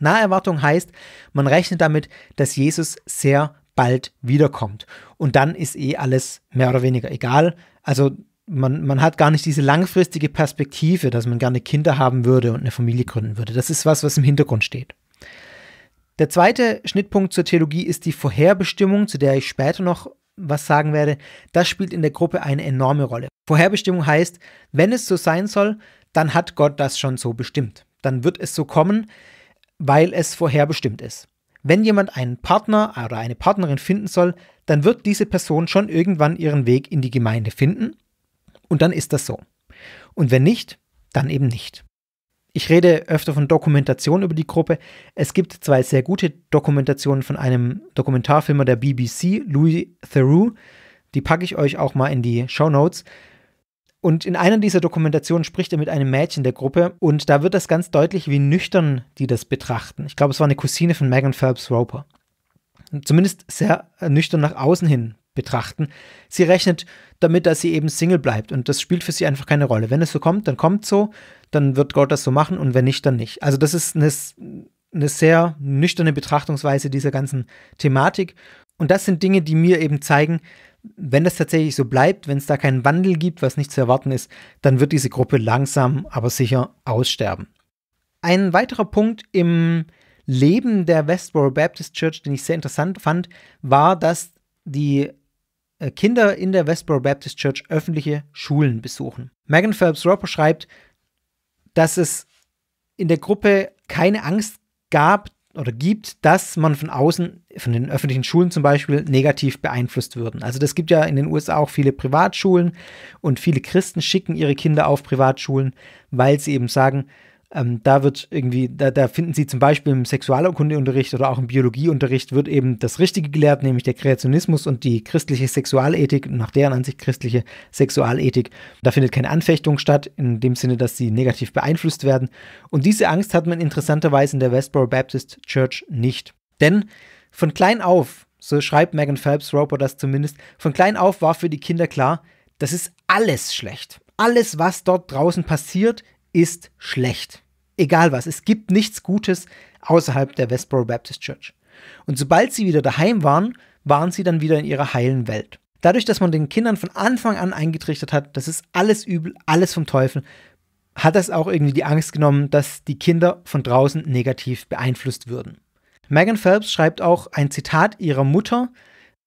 Naherwartung heißt, man rechnet damit, dass Jesus sehr bald wiederkommt. Und dann ist eh alles mehr oder weniger egal. Also man, man hat gar nicht diese langfristige Perspektive, dass man gerne Kinder haben würde und eine Familie gründen würde. Das ist was, was im Hintergrund steht. Der zweite Schnittpunkt zur Theologie ist die Vorherbestimmung, zu der ich später noch was sagen werde. Das spielt in der Gruppe eine enorme Rolle. Vorherbestimmung heißt, wenn es so sein soll, dann hat Gott das schon so bestimmt. Dann wird es so kommen weil es vorherbestimmt ist. Wenn jemand einen Partner oder eine Partnerin finden soll, dann wird diese Person schon irgendwann ihren Weg in die Gemeinde finden und dann ist das so. Und wenn nicht, dann eben nicht. Ich rede öfter von Dokumentation über die Gruppe. Es gibt zwei sehr gute Dokumentationen von einem Dokumentarfilmer der BBC, Louis Theroux. Die packe ich euch auch mal in die Show Notes. Und in einer dieser Dokumentationen spricht er mit einem Mädchen der Gruppe und da wird das ganz deutlich, wie nüchtern die das betrachten. Ich glaube, es war eine Cousine von Megan Phelps Roper. Zumindest sehr äh, nüchtern nach außen hin betrachten. Sie rechnet damit, dass sie eben Single bleibt und das spielt für sie einfach keine Rolle. Wenn es so kommt, dann kommt so, dann wird Gott das so machen und wenn nicht, dann nicht. Also das ist eine, eine sehr nüchterne Betrachtungsweise dieser ganzen Thematik und das sind Dinge, die mir eben zeigen, wenn das tatsächlich so bleibt, wenn es da keinen Wandel gibt, was nicht zu erwarten ist, dann wird diese Gruppe langsam, aber sicher aussterben. Ein weiterer Punkt im Leben der Westboro Baptist Church, den ich sehr interessant fand, war, dass die äh, Kinder in der Westboro Baptist Church öffentliche Schulen besuchen. Megan Phelps Roper schreibt, dass es in der Gruppe keine Angst gab, oder gibt, dass man von außen, von den öffentlichen Schulen zum Beispiel, negativ beeinflusst würden. Also das gibt ja in den USA auch viele Privatschulen und viele Christen schicken ihre Kinder auf Privatschulen, weil sie eben sagen, ähm, da wird irgendwie, da, da, finden Sie zum Beispiel im Sexualerkundeunterricht oder auch im Biologieunterricht wird eben das Richtige gelehrt, nämlich der Kreationismus und die christliche Sexualethik, nach deren Ansicht christliche Sexualethik. Da findet keine Anfechtung statt, in dem Sinne, dass sie negativ beeinflusst werden. Und diese Angst hat man interessanterweise in der Westboro Baptist Church nicht. Denn von klein auf, so schreibt Megan Phelps Roper das zumindest, von klein auf war für die Kinder klar, das ist alles schlecht. Alles, was dort draußen passiert, ist schlecht egal was, es gibt nichts Gutes außerhalb der Westboro Baptist Church. Und sobald sie wieder daheim waren, waren sie dann wieder in ihrer heilen Welt. Dadurch, dass man den Kindern von Anfang an eingetrichtert hat, das ist alles übel, alles vom Teufel, hat das auch irgendwie die Angst genommen, dass die Kinder von draußen negativ beeinflusst würden. Megan Phelps schreibt auch ein Zitat ihrer Mutter,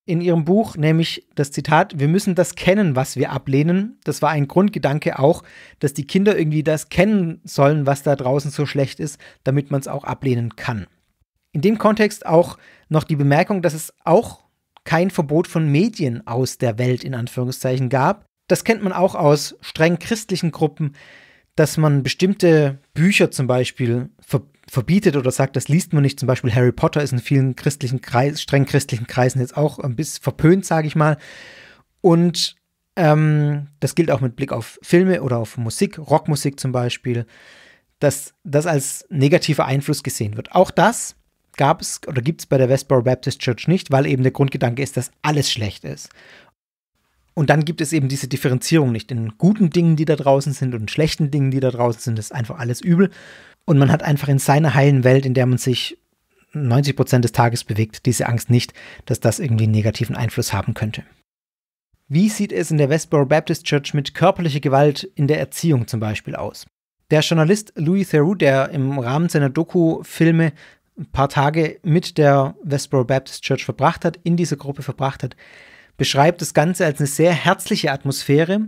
in ihrem Buch, nämlich das Zitat, wir müssen das kennen, was wir ablehnen. Das war ein Grundgedanke auch, dass die Kinder irgendwie das kennen sollen, was da draußen so schlecht ist, damit man es auch ablehnen kann. In dem Kontext auch noch die Bemerkung, dass es auch kein Verbot von Medien aus der Welt in Anführungszeichen gab. Das kennt man auch aus streng christlichen Gruppen, dass man bestimmte Bücher zum Beispiel ver verbietet oder sagt, das liest man nicht. Zum Beispiel Harry Potter ist in vielen christlichen Kreis, streng christlichen Kreisen jetzt auch ein bisschen verpönt, sage ich mal. Und ähm, das gilt auch mit Blick auf Filme oder auf Musik, Rockmusik zum Beispiel, dass das als negativer Einfluss gesehen wird. Auch das gab es oder gibt es bei der Westboro Baptist Church nicht, weil eben der Grundgedanke ist, dass alles schlecht ist. Und dann gibt es eben diese Differenzierung nicht in guten Dingen, die da draußen sind und in schlechten Dingen, die da draußen sind. Das ist einfach alles übel. Und man hat einfach in seiner heilen Welt, in der man sich 90 Prozent des Tages bewegt, diese Angst nicht, dass das irgendwie einen negativen Einfluss haben könnte. Wie sieht es in der Westboro Baptist Church mit körperlicher Gewalt in der Erziehung zum Beispiel aus? Der Journalist Louis Theroux, der im Rahmen seiner Doku-Filme ein paar Tage mit der Westboro Baptist Church verbracht hat, in dieser Gruppe verbracht hat, beschreibt das Ganze als eine sehr herzliche Atmosphäre,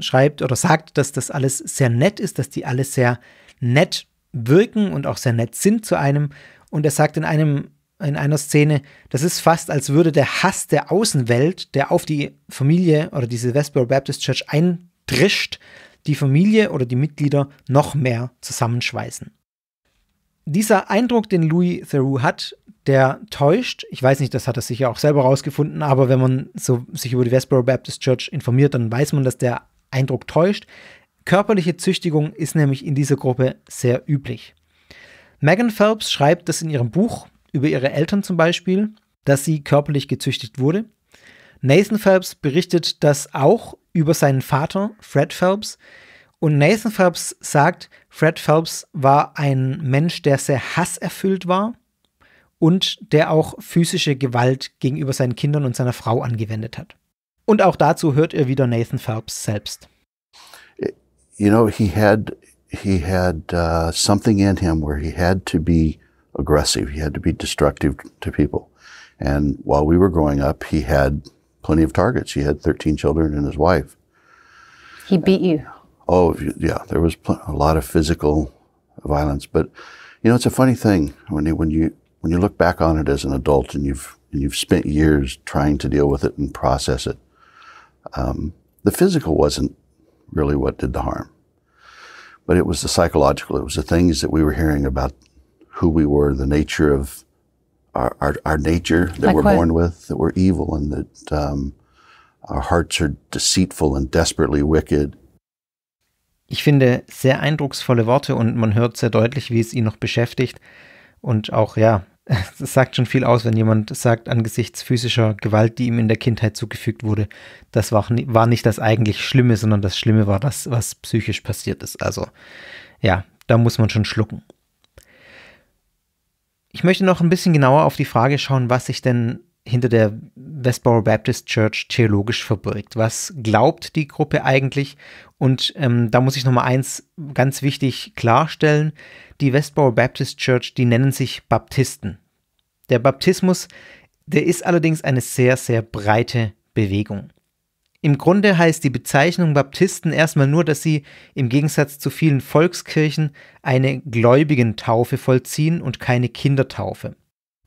schreibt oder sagt, dass das alles sehr nett ist, dass die alle sehr nett wirken und auch sehr nett sind zu einem. Und er sagt in, einem, in einer Szene, das ist fast, als würde der Hass der Außenwelt, der auf die Familie oder diese Westboro Baptist Church eindrischt, die Familie oder die Mitglieder noch mehr zusammenschweißen. Dieser Eindruck, den Louis Theroux hat, der täuscht. Ich weiß nicht, das hat er sicher auch selber rausgefunden, aber wenn man so sich über die Westboro Baptist Church informiert, dann weiß man, dass der Eindruck täuscht. Körperliche Züchtigung ist nämlich in dieser Gruppe sehr üblich. Megan Phelps schreibt es in ihrem Buch über ihre Eltern zum Beispiel, dass sie körperlich gezüchtigt wurde. Nathan Phelps berichtet das auch über seinen Vater Fred Phelps. Und Nathan Phelps sagt, Fred Phelps war ein Mensch, der sehr hasserfüllt war und der auch physische Gewalt gegenüber seinen Kindern und seiner Frau angewendet hat. Und auch dazu hört ihr wieder Nathan Phelps selbst. you know, he had he had uh, something in him where he had to be aggressive. He had to be destructive to people. And while we were growing up, he had plenty of targets. He had 13 children and his wife. He beat you. Oh, yeah. There was a lot of physical violence. But, you know, it's a funny thing when you, when you, when you look back on it as an adult and you've, and you've spent years trying to deal with it and process it. Um, the physical wasn't really what did the harm. But it was the psychological, it was the things that we were hearing about who we were, the nature of our, our, our nature that like we're what? born with, that we're evil and that um, our hearts are deceitful and desperately wicked. Ich finde sehr eindrucksvolle Worte und man hört sehr deutlich, wie es ihn noch beschäftigt und auch ja, (laughs) es sagt schon viel aus, wenn jemand sagt, angesichts physischer Gewalt, die ihm in der Kindheit zugefügt wurde, das war, war nicht das eigentlich Schlimme, sondern das Schlimme war das, was psychisch passiert ist. Also ja, da muss man schon schlucken. Ich möchte noch ein bisschen genauer auf die Frage schauen, was sich denn hinter der Westboro Baptist Church theologisch verbirgt. Was glaubt die Gruppe eigentlich? Und ähm, da muss ich nochmal eins ganz wichtig klarstellen. Die Westboro Baptist Church, die nennen sich Baptisten. Der Baptismus, der ist allerdings eine sehr, sehr breite Bewegung. Im Grunde heißt die Bezeichnung Baptisten erstmal nur, dass sie im Gegensatz zu vielen Volkskirchen eine Gläubigen-Taufe vollziehen und keine Kindertaufe.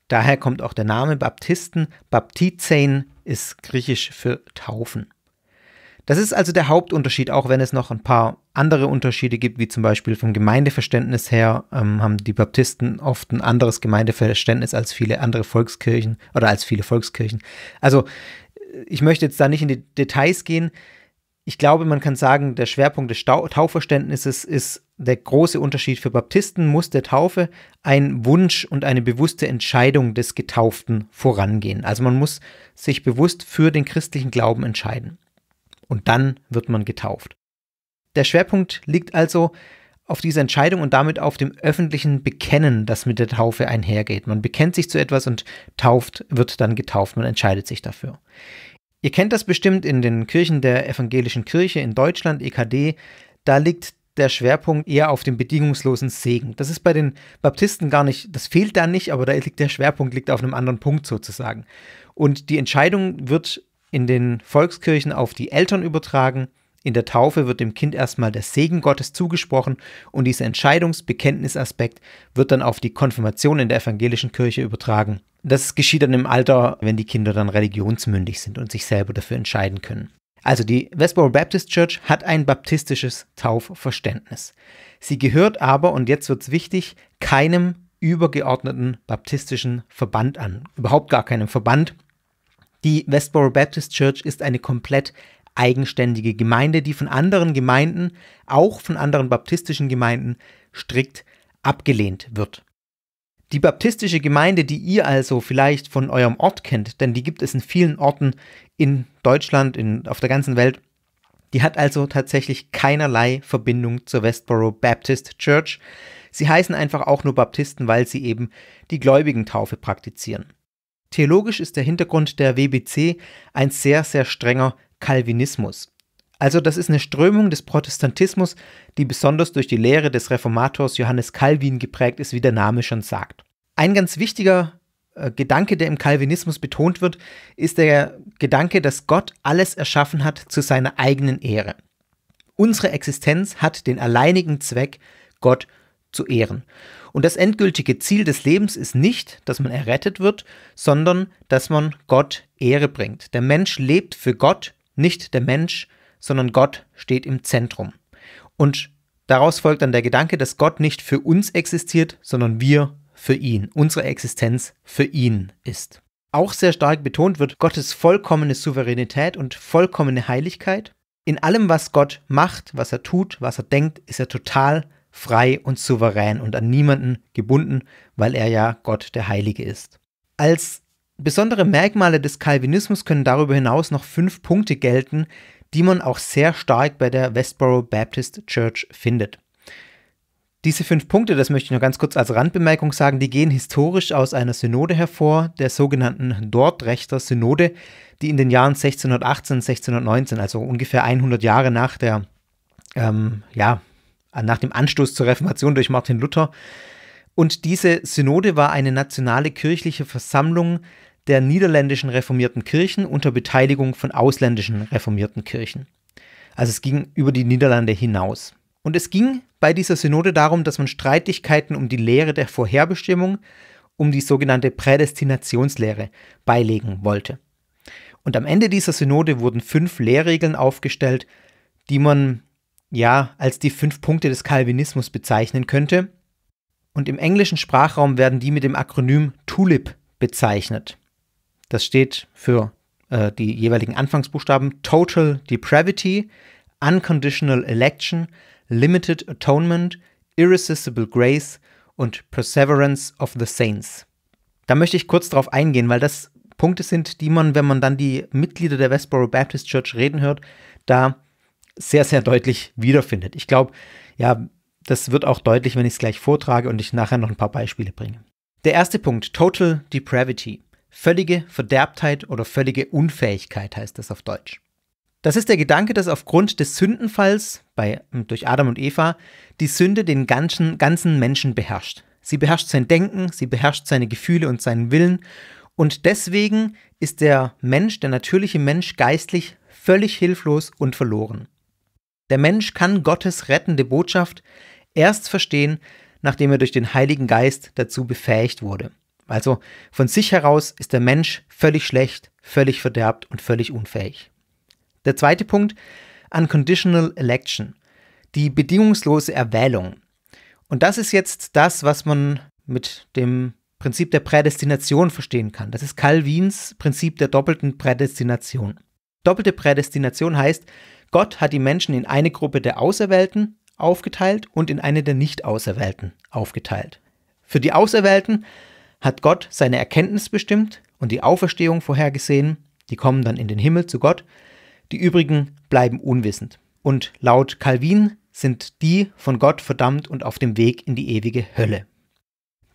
Daher kommt auch der Name Baptisten. Baptizein ist griechisch für Taufen. Das ist also der Hauptunterschied, auch wenn es noch ein paar andere Unterschiede gibt, wie zum Beispiel vom Gemeindeverständnis her ähm, haben die Baptisten oft ein anderes Gemeindeverständnis als viele andere Volkskirchen oder als viele Volkskirchen. Also äh, ich möchte jetzt da nicht in die Details gehen ich glaube, man kann sagen, der Schwerpunkt des Taufverständnisses ist der große Unterschied. Für Baptisten muss der Taufe ein Wunsch und eine bewusste Entscheidung des Getauften vorangehen. Also man muss sich bewusst für den christlichen Glauben entscheiden. Und dann wird man getauft. Der Schwerpunkt liegt also auf dieser Entscheidung und damit auf dem öffentlichen Bekennen, das mit der Taufe einhergeht. Man bekennt sich zu etwas und tauft, wird dann getauft, man entscheidet sich dafür. Ihr kennt das bestimmt in den Kirchen der evangelischen Kirche in Deutschland, EKD, da liegt der Schwerpunkt eher auf dem bedingungslosen Segen. Das ist bei den Baptisten gar nicht, das fehlt da nicht, aber da liegt der Schwerpunkt liegt auf einem anderen Punkt sozusagen. Und die Entscheidung wird in den Volkskirchen auf die Eltern übertragen. In der Taufe wird dem Kind erstmal der Segen Gottes zugesprochen und dieser Entscheidungsbekenntnisaspekt wird dann auf die Konfirmation in der evangelischen Kirche übertragen. Das geschieht dann im Alter, wenn die Kinder dann religionsmündig sind und sich selber dafür entscheiden können. Also die Westboro Baptist Church hat ein baptistisches Taufverständnis. Sie gehört aber, und jetzt wird es wichtig, keinem übergeordneten baptistischen Verband an. Überhaupt gar keinem Verband. Die Westboro Baptist Church ist eine komplett eigenständige Gemeinde, die von anderen Gemeinden, auch von anderen baptistischen Gemeinden, strikt abgelehnt wird. Die baptistische Gemeinde, die ihr also vielleicht von eurem Ort kennt, denn die gibt es in vielen Orten in Deutschland, in, auf der ganzen Welt, die hat also tatsächlich keinerlei Verbindung zur Westboro Baptist Church. Sie heißen einfach auch nur Baptisten, weil sie eben die Gläubigentaufe praktizieren. Theologisch ist der Hintergrund der WBC ein sehr, sehr strenger Calvinismus. Also das ist eine Strömung des Protestantismus, die besonders durch die Lehre des Reformators Johannes Calvin geprägt ist, wie der Name schon sagt. Ein ganz wichtiger äh, Gedanke, der im Calvinismus betont wird, ist der Gedanke, dass Gott alles erschaffen hat zu seiner eigenen Ehre. Unsere Existenz hat den alleinigen Zweck, Gott zu ehren. Und das endgültige Ziel des Lebens ist nicht, dass man errettet wird, sondern dass man Gott Ehre bringt. Der Mensch lebt für Gott, nicht der Mensch für sondern Gott steht im Zentrum. Und daraus folgt dann der Gedanke, dass Gott nicht für uns existiert, sondern wir für ihn, unsere Existenz für ihn ist. Auch sehr stark betont wird Gottes vollkommene Souveränität und vollkommene Heiligkeit. In allem, was Gott macht, was er tut, was er denkt, ist er total frei und souverän und an niemanden gebunden, weil er ja Gott der Heilige ist. Als besondere Merkmale des Calvinismus können darüber hinaus noch fünf Punkte gelten, die man auch sehr stark bei der Westboro Baptist Church findet. Diese fünf Punkte, das möchte ich noch ganz kurz als Randbemerkung sagen, die gehen historisch aus einer Synode hervor, der sogenannten Dortrechter Synode, die in den Jahren 1618, 1619, also ungefähr 100 Jahre nach der, ähm, ja, nach dem Anstoß zur Reformation durch Martin Luther, und diese Synode war eine nationale kirchliche Versammlung der niederländischen reformierten Kirchen unter Beteiligung von ausländischen reformierten Kirchen. Also es ging über die Niederlande hinaus. Und es ging bei dieser Synode darum, dass man Streitigkeiten um die Lehre der Vorherbestimmung, um die sogenannte Prädestinationslehre, beilegen wollte. Und am Ende dieser Synode wurden fünf Lehrregeln aufgestellt, die man ja als die fünf Punkte des Calvinismus bezeichnen könnte. Und im englischen Sprachraum werden die mit dem Akronym TULIP bezeichnet. Das steht für äh, die jeweiligen Anfangsbuchstaben Total Depravity, Unconditional Election, Limited Atonement, Irresistible Grace und Perseverance of the Saints. Da möchte ich kurz darauf eingehen, weil das Punkte sind, die man, wenn man dann die Mitglieder der Westboro Baptist Church reden hört, da sehr, sehr deutlich wiederfindet. Ich glaube, ja, das wird auch deutlich, wenn ich es gleich vortrage und ich nachher noch ein paar Beispiele bringe. Der erste Punkt, Total Depravity. Völlige Verderbtheit oder völlige Unfähigkeit heißt das auf Deutsch. Das ist der Gedanke, dass aufgrund des Sündenfalls bei, durch Adam und Eva die Sünde den ganzen, ganzen Menschen beherrscht. Sie beherrscht sein Denken, sie beherrscht seine Gefühle und seinen Willen. Und deswegen ist der Mensch, der natürliche Mensch, geistlich völlig hilflos und verloren. Der Mensch kann Gottes rettende Botschaft erst verstehen, nachdem er durch den Heiligen Geist dazu befähigt wurde. Also von sich heraus ist der Mensch völlig schlecht, völlig verderbt und völlig unfähig. Der zweite Punkt, Unconditional Election, die bedingungslose Erwählung. Und das ist jetzt das, was man mit dem Prinzip der Prädestination verstehen kann. Das ist Calvins Prinzip der doppelten Prädestination. Doppelte Prädestination heißt, Gott hat die Menschen in eine Gruppe der Auserwählten aufgeteilt und in eine der Nicht-Auserwählten aufgeteilt. Für die Auserwählten hat Gott seine Erkenntnis bestimmt und die Auferstehung vorhergesehen, die kommen dann in den Himmel zu Gott, die übrigen bleiben unwissend. Und laut Calvin sind die von Gott verdammt und auf dem Weg in die ewige Hölle.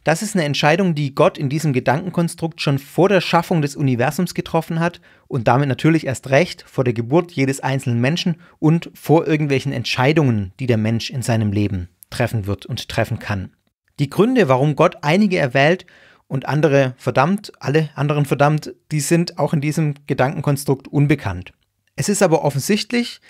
Das ist eine Entscheidung, die Gott in diesem Gedankenkonstrukt schon vor der Schaffung des Universums getroffen hat und damit natürlich erst recht vor der Geburt jedes einzelnen Menschen und vor irgendwelchen Entscheidungen, die der Mensch in seinem Leben treffen wird und treffen kann. Die Gründe, warum Gott einige erwählt und andere verdammt, alle anderen verdammt, die sind auch in diesem Gedankenkonstrukt unbekannt. Es ist aber offensichtlich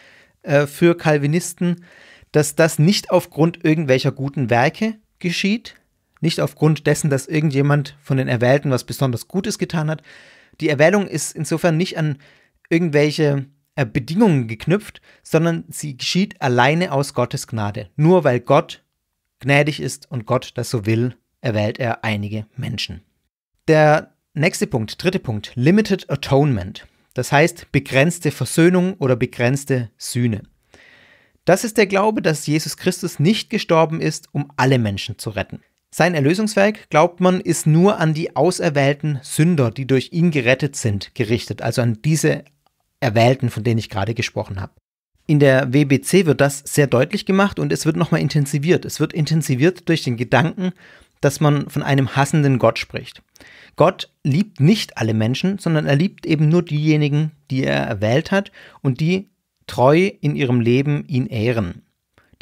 äh, für Calvinisten, dass das nicht aufgrund irgendwelcher guten Werke geschieht, nicht aufgrund dessen, dass irgendjemand von den Erwählten was besonders Gutes getan hat. Die Erwählung ist insofern nicht an irgendwelche äh, Bedingungen geknüpft, sondern sie geschieht alleine aus Gottes Gnade. Nur weil Gott gnädig ist und Gott das so will erwählt er einige Menschen. Der nächste Punkt, dritte Punkt, Limited Atonement. Das heißt begrenzte Versöhnung oder begrenzte Sühne. Das ist der Glaube, dass Jesus Christus nicht gestorben ist, um alle Menschen zu retten. Sein Erlösungswerk, glaubt man, ist nur an die auserwählten Sünder, die durch ihn gerettet sind, gerichtet, also an diese Erwählten, von denen ich gerade gesprochen habe. In der WBC wird das sehr deutlich gemacht und es wird nochmal intensiviert. Es wird intensiviert durch den Gedanken, dass man von einem hassenden Gott spricht. Gott liebt nicht alle Menschen, sondern er liebt eben nur diejenigen, die er erwählt hat und die treu in ihrem Leben ihn ehren.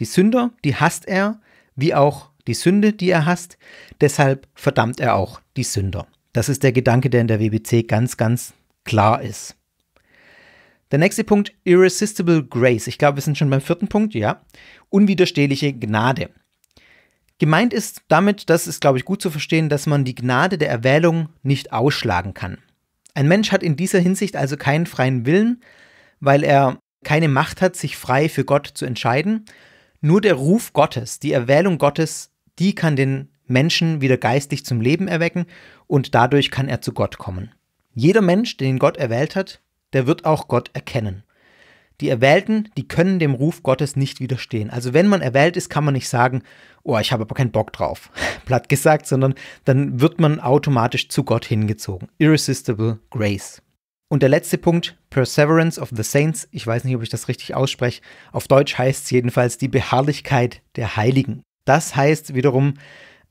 Die Sünder, die hasst er, wie auch die Sünde, die er hasst, deshalb verdammt er auch die Sünder. Das ist der Gedanke, der in der WBC ganz, ganz klar ist. Der nächste Punkt, Irresistible Grace. Ich glaube, wir sind schon beim vierten Punkt, ja. Unwiderstehliche Gnade. Gemeint ist damit, das ist, glaube ich, gut zu verstehen, dass man die Gnade der Erwählung nicht ausschlagen kann. Ein Mensch hat in dieser Hinsicht also keinen freien Willen, weil er keine Macht hat, sich frei für Gott zu entscheiden. Nur der Ruf Gottes, die Erwählung Gottes, die kann den Menschen wieder geistig zum Leben erwecken und dadurch kann er zu Gott kommen. Jeder Mensch, den Gott erwählt hat, der wird auch Gott erkennen. Die Erwählten, die können dem Ruf Gottes nicht widerstehen. Also wenn man erwählt ist, kann man nicht sagen, oh, ich habe aber keinen Bock drauf, (laughs) platt gesagt, sondern dann wird man automatisch zu Gott hingezogen. Irresistible Grace. Und der letzte Punkt, Perseverance of the Saints, ich weiß nicht, ob ich das richtig ausspreche, auf Deutsch heißt es jedenfalls die Beharrlichkeit der Heiligen. Das heißt wiederum,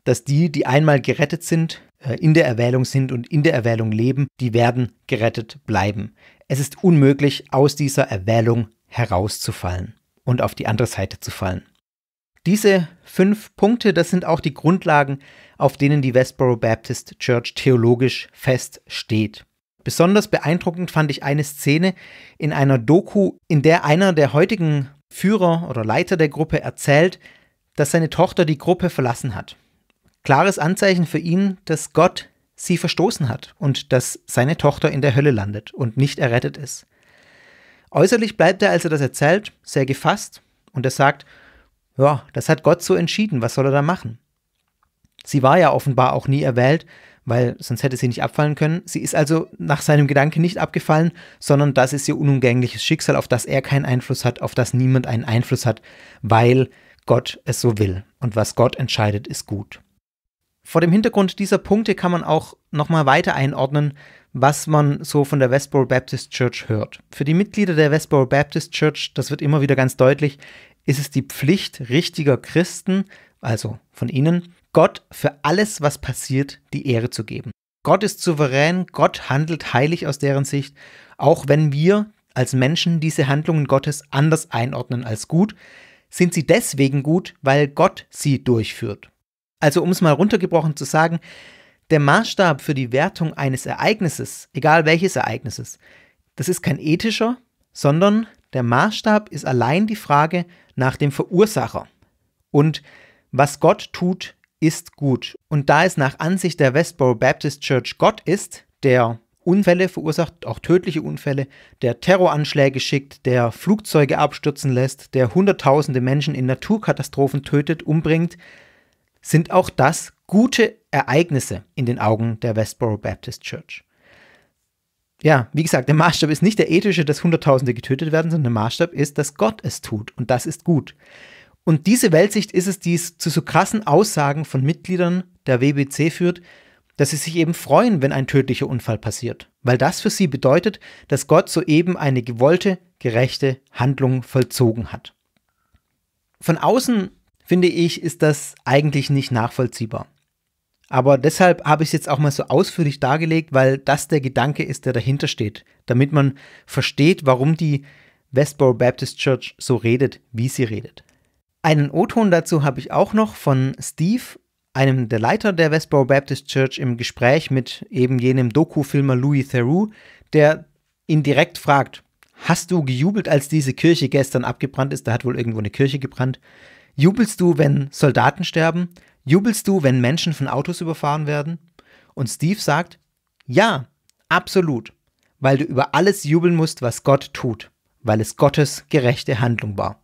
dass die, die einmal gerettet sind, äh, in der Erwählung sind und in der Erwählung leben, die werden gerettet bleiben. Es ist unmöglich, aus dieser Erwählung herauszufallen und auf die andere Seite zu fallen. Diese fünf Punkte, das sind auch die Grundlagen, auf denen die Westboro Baptist Church theologisch fest steht. Besonders beeindruckend fand ich eine Szene in einer Doku, in der einer der heutigen Führer oder Leiter der Gruppe erzählt, dass seine Tochter die Gruppe verlassen hat klares Anzeichen für ihn, dass Gott sie verstoßen hat und dass seine Tochter in der Hölle landet und nicht errettet ist. Äußerlich bleibt er, als er das erzählt, sehr gefasst und er sagt, ja, das hat Gott so entschieden, was soll er da machen? Sie war ja offenbar auch nie erwählt, weil sonst hätte sie nicht abfallen können. Sie ist also nach seinem Gedanken nicht abgefallen, sondern das ist ihr unumgängliches Schicksal, auf das er keinen Einfluss hat, auf das niemand einen Einfluss hat, weil Gott es so will. Und was Gott entscheidet, ist gut. Vor dem Hintergrund dieser Punkte kann man auch nochmal weiter einordnen, was man so von der Westboro Baptist Church hört. Für die Mitglieder der Westboro Baptist Church, das wird immer wieder ganz deutlich, ist es die Pflicht richtiger Christen, also von ihnen, Gott für alles, was passiert, die Ehre zu geben. Gott ist souverän, Gott handelt heilig aus deren Sicht, auch wenn wir als Menschen diese Handlungen Gottes anders einordnen als gut, sind sie deswegen gut, weil Gott sie durchführt. Also um es mal runtergebrochen zu sagen, der Maßstab für die Wertung eines Ereignisses, egal welches Ereignisses, das ist kein ethischer, sondern der Maßstab ist allein die Frage nach dem Verursacher. Und was Gott tut, ist gut. Und da es nach Ansicht der Westboro Baptist Church Gott ist, der Unfälle verursacht, auch tödliche Unfälle, der Terroranschläge schickt, der Flugzeuge abstürzen lässt, der Hunderttausende Menschen in Naturkatastrophen tötet, umbringt, sind auch das gute Ereignisse in den Augen der Westboro Baptist Church. Ja, wie gesagt, der Maßstab ist nicht der ethische, dass Hunderttausende getötet werden, sondern der Maßstab ist, dass Gott es tut und das ist gut. Und diese Weltsicht ist es, die es zu so krassen Aussagen von Mitgliedern der WBC führt, dass sie sich eben freuen, wenn ein tödlicher Unfall passiert, weil das für sie bedeutet, dass Gott soeben eine gewollte, gerechte Handlung vollzogen hat. Von außen finde ich, ist das eigentlich nicht nachvollziehbar. Aber deshalb habe ich es jetzt auch mal so ausführlich dargelegt, weil das der Gedanke ist, der dahinter steht, damit man versteht, warum die Westboro Baptist Church so redet, wie sie redet. Einen O-Ton dazu habe ich auch noch von Steve, einem der Leiter der Westboro Baptist Church, im Gespräch mit eben jenem Doku-Filmer Louis Theroux, der ihn direkt fragt, hast du gejubelt, als diese Kirche gestern abgebrannt ist? Da hat wohl irgendwo eine Kirche gebrannt. Jubelst du, wenn Soldaten sterben? Jubelst du, wenn Menschen von Autos überfahren werden? Und Steve sagt, ja, absolut, weil du über alles jubeln musst, was Gott tut, weil es Gottes gerechte Handlung war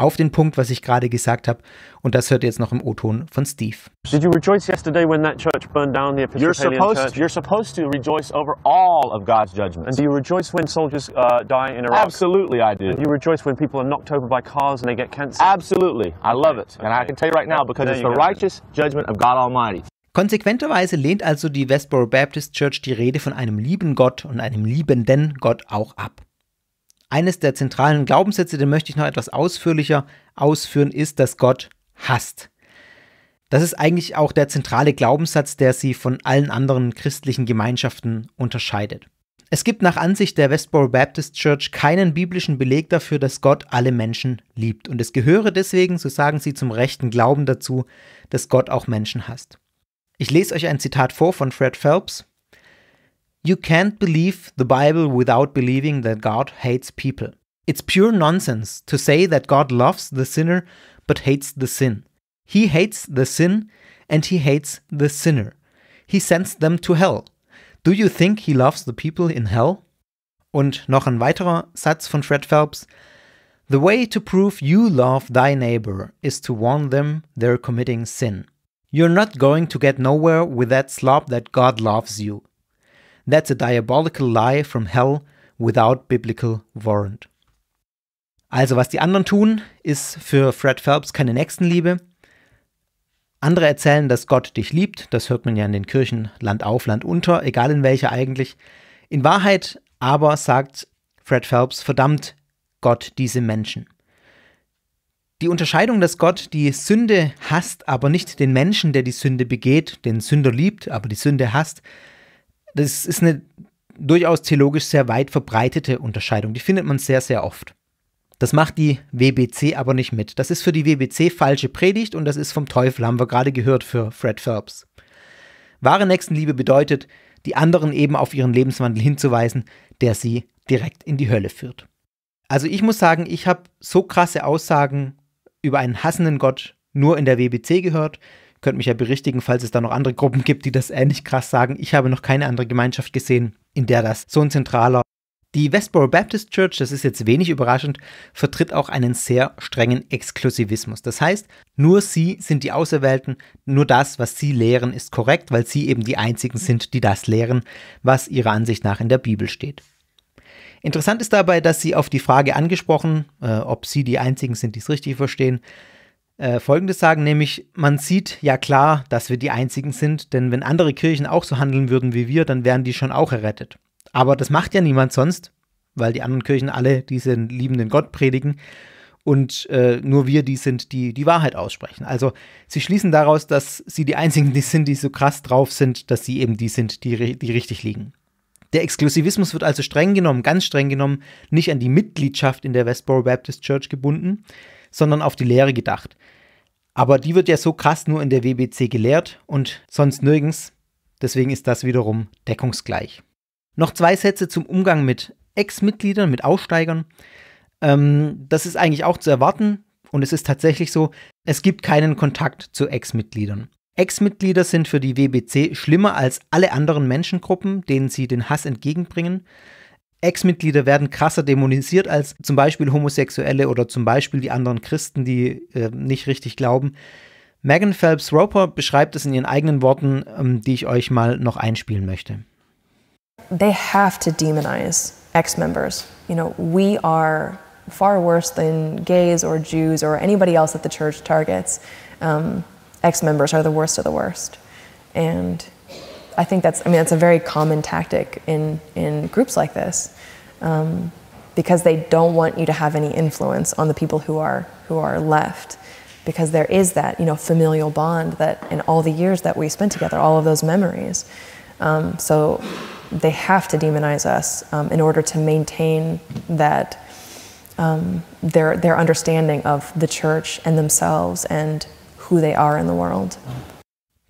auf den Punkt, was ich gerade gesagt habe. Und das hört ihr jetzt noch im O-Ton von Steve. Did you rejoice yesterday when that church burned down the Episcopalian you're supposed, church? You're supposed to rejoice over all of God's judgments. And do you rejoice when soldiers uh, die in Iraq? Absolutely, I do. And do you rejoice when people are knocked over by cars and they get cancer? Absolutely, I love it. Okay. And I can tell you right now because it's the righteous judgment of God Almighty. Konsequenterweise lehnt also die Westboro Baptist Church die Rede von einem lieben Gott und einem liebenden Gott auch ab. Eines der zentralen Glaubenssätze, den möchte ich noch etwas ausführlicher ausführen, ist, dass Gott hasst. Das ist eigentlich auch der zentrale Glaubenssatz, der sie von allen anderen christlichen Gemeinschaften unterscheidet. Es gibt nach Ansicht der Westboro Baptist Church keinen biblischen Beleg dafür, dass Gott alle Menschen liebt. Und es gehöre deswegen, so sagen sie zum rechten Glauben dazu, dass Gott auch Menschen hasst. Ich lese euch ein Zitat vor von Fred Phelps. You can't believe the Bible without believing that God hates people. It's pure nonsense to say that God loves the sinner but hates the sin. He hates the sin and he hates the sinner. He sends them to hell. Do you think he loves the people in hell? Und noch ein weiterer Satz von Fred Phelps. The way to prove you love thy neighbor is to warn them they're committing sin. You're not going to get nowhere with that slop that God loves you. That's a diabolical lie from hell without biblical warrant. Also, was die anderen tun, ist für Fred Phelps keine Nächstenliebe. Andere erzählen, dass Gott dich liebt. Das hört man ja in den Kirchen Land auf, Land unter, egal in welcher eigentlich. In Wahrheit aber sagt Fred Phelps, verdammt Gott diese Menschen. Die Unterscheidung, dass Gott die Sünde hasst, aber nicht den Menschen, der die Sünde begeht, den Sünder liebt, aber die Sünde hasst, das ist eine durchaus theologisch sehr weit verbreitete Unterscheidung. Die findet man sehr, sehr oft. Das macht die WBC aber nicht mit. Das ist für die WBC falsche Predigt und das ist vom Teufel, haben wir gerade gehört für Fred Phelps. Wahre Nächstenliebe bedeutet, die anderen eben auf ihren Lebenswandel hinzuweisen, der sie direkt in die Hölle führt. Also ich muss sagen, ich habe so krasse Aussagen über einen hassenden Gott nur in der WBC gehört. Könnt mich ja berichtigen, falls es da noch andere Gruppen gibt, die das ähnlich krass sagen. Ich habe noch keine andere Gemeinschaft gesehen, in der das so ein zentraler die Westboro Baptist Church, das ist jetzt wenig überraschend, vertritt auch einen sehr strengen Exklusivismus. Das heißt, nur sie sind die Auserwählten, nur das, was sie lehren, ist korrekt, weil sie eben die einzigen sind, die das lehren, was ihrer Ansicht nach in der Bibel steht. Interessant ist dabei, dass sie auf die Frage angesprochen, äh, ob sie die einzigen sind, die es richtig verstehen, äh, Folgendes sagen, nämlich man sieht ja klar, dass wir die Einzigen sind, denn wenn andere Kirchen auch so handeln würden wie wir, dann wären die schon auch errettet. Aber das macht ja niemand sonst, weil die anderen Kirchen alle diesen liebenden Gott predigen und äh, nur wir die sind, die die Wahrheit aussprechen. Also sie schließen daraus, dass sie die Einzigen die sind, die so krass drauf sind, dass sie eben die sind, die, die richtig liegen. Der Exklusivismus wird also streng genommen, ganz streng genommen, nicht an die Mitgliedschaft in der Westboro Baptist Church gebunden, sondern auf die Lehre gedacht. Aber die wird ja so krass nur in der WBC gelehrt und sonst nirgends. Deswegen ist das wiederum deckungsgleich. Noch zwei Sätze zum Umgang mit Ex-Mitgliedern, mit Aussteigern. Ähm, das ist eigentlich auch zu erwarten und es ist tatsächlich so, es gibt keinen Kontakt zu Ex-Mitgliedern. Ex-Mitglieder sind für die WBC schlimmer als alle anderen Menschengruppen, denen sie den Hass entgegenbringen. Ex-Mitglieder werden krasser dämonisiert als zum Beispiel Homosexuelle oder zum Beispiel die anderen Christen, die äh, nicht richtig glauben. Megan Phelps Roper beschreibt es in ihren eigenen Worten, ähm, die ich euch mal noch einspielen möchte. They have to demonize ex-members. You know, we are far worse than gays or Jews or anybody else that the church targets. Um, ex-members are the worst of the worst. And I think that's I mean that's a very common tactic in in groups like this, um, because they don't want you to have any influence on the people who are who are left, because there is that you know familial bond that in all the years that we spent together, all of those memories, um, so they have to demonize us um, in order to maintain that. Um, their their understanding of the church and themselves and who they are in the world.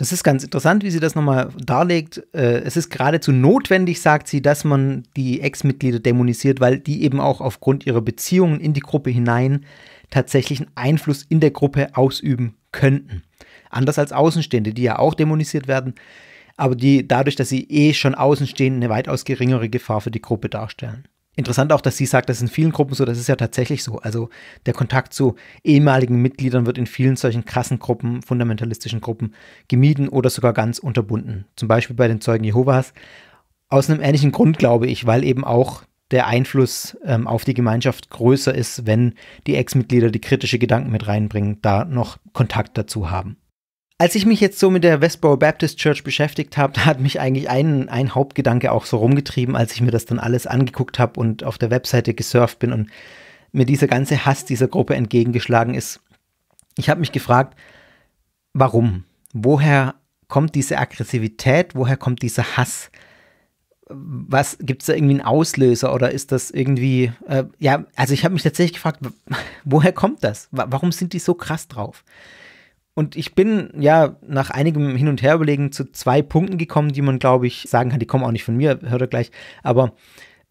Das ist ganz interessant, wie sie das nochmal darlegt. Äh, es ist geradezu notwendig, sagt sie, dass man die Ex-Mitglieder dämonisiert, weil die eben auch aufgrund ihrer Beziehungen in die Gruppe hinein tatsächlichen Einfluss in der Gruppe ausüben könnten. Anders als Außenstehende, die ja auch dämonisiert werden, aber die dadurch, dass sie eh schon außenstehend eine weitaus geringere Gefahr für die Gruppe darstellen. Interessant auch, dass sie sagt, das ist in vielen Gruppen so, das ist ja tatsächlich so. Also der Kontakt zu ehemaligen Mitgliedern wird in vielen solchen krassen Gruppen, fundamentalistischen Gruppen gemieden oder sogar ganz unterbunden. Zum Beispiel bei den Zeugen Jehovas. Aus einem ähnlichen Grund, glaube ich, weil eben auch der Einfluss ähm, auf die Gemeinschaft größer ist, wenn die Ex-Mitglieder die kritische Gedanken mit reinbringen, da noch Kontakt dazu haben. Als ich mich jetzt so mit der Westboro Baptist Church beschäftigt habe, hat mich eigentlich ein, ein Hauptgedanke auch so rumgetrieben, als ich mir das dann alles angeguckt habe und auf der Webseite gesurft bin und mir dieser ganze Hass dieser Gruppe entgegengeschlagen ist. Ich habe mich gefragt, warum? Woher kommt diese Aggressivität? Woher kommt dieser Hass? Was gibt es da irgendwie einen Auslöser oder ist das irgendwie, äh, ja, also ich habe mich tatsächlich gefragt, woher kommt das? Warum sind die so krass drauf? Und ich bin ja nach einigem Hin und Her überlegen zu zwei Punkten gekommen, die man, glaube ich, sagen kann, die kommen auch nicht von mir, hört ihr gleich. Aber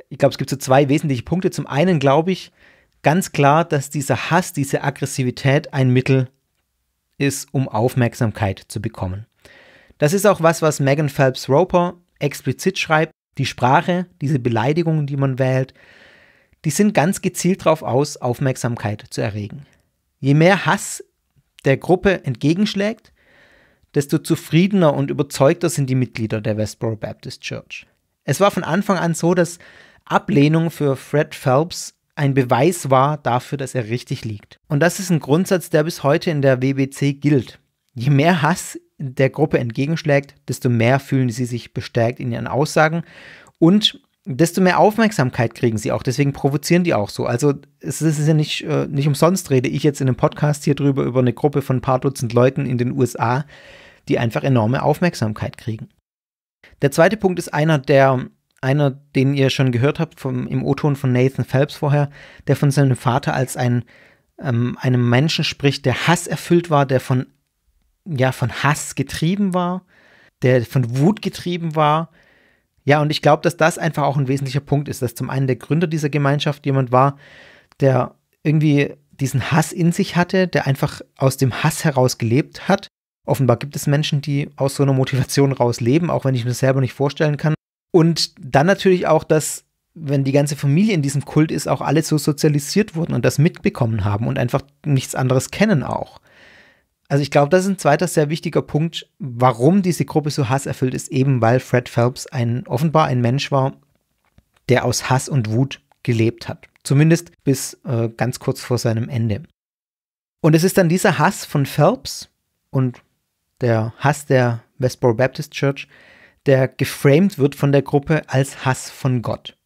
ich glaube, es gibt so zwei wesentliche Punkte. Zum einen glaube ich ganz klar, dass dieser Hass, diese Aggressivität ein Mittel ist, um Aufmerksamkeit zu bekommen. Das ist auch was, was Megan Phelps Roper explizit schreibt. Die Sprache, diese Beleidigungen, die man wählt, die sind ganz gezielt darauf aus, Aufmerksamkeit zu erregen. Je mehr Hass der Gruppe entgegenschlägt, desto zufriedener und überzeugter sind die Mitglieder der Westboro Baptist Church. Es war von Anfang an so, dass Ablehnung für Fred Phelps ein Beweis war dafür, dass er richtig liegt. Und das ist ein Grundsatz, der bis heute in der WBC gilt. Je mehr Hass der Gruppe entgegenschlägt, desto mehr fühlen sie sich bestärkt in ihren Aussagen und desto mehr Aufmerksamkeit kriegen sie auch. Deswegen provozieren die auch so. Also es ist ja nicht, äh, nicht umsonst, rede ich jetzt in einem Podcast hier drüber über eine Gruppe von ein paar Dutzend Leuten in den USA, die einfach enorme Aufmerksamkeit kriegen. Der zweite Punkt ist einer, der, einer, den ihr schon gehört habt vom, im O-Ton von Nathan Phelps vorher, der von seinem Vater als ein, ähm, einem Menschen spricht, der hasserfüllt war, der von, ja, von Hass getrieben war, der von Wut getrieben war, ja, und ich glaube, dass das einfach auch ein wesentlicher Punkt ist, dass zum einen der Gründer dieser Gemeinschaft jemand war, der irgendwie diesen Hass in sich hatte, der einfach aus dem Hass heraus gelebt hat. Offenbar gibt es Menschen, die aus so einer Motivation raus leben, auch wenn ich mir das selber nicht vorstellen kann. Und dann natürlich auch, dass, wenn die ganze Familie in diesem Kult ist, auch alle so sozialisiert wurden und das mitbekommen haben und einfach nichts anderes kennen auch. Also ich glaube, das ist ein zweiter sehr wichtiger Punkt, warum diese Gruppe so hasserfüllt ist, eben weil Fred Phelps ein, offenbar ein Mensch war, der aus Hass und Wut gelebt hat. Zumindest bis äh, ganz kurz vor seinem Ende. Und es ist dann dieser Hass von Phelps und der Hass der Westboro Baptist Church, der geframed wird von der Gruppe als Hass von Gott.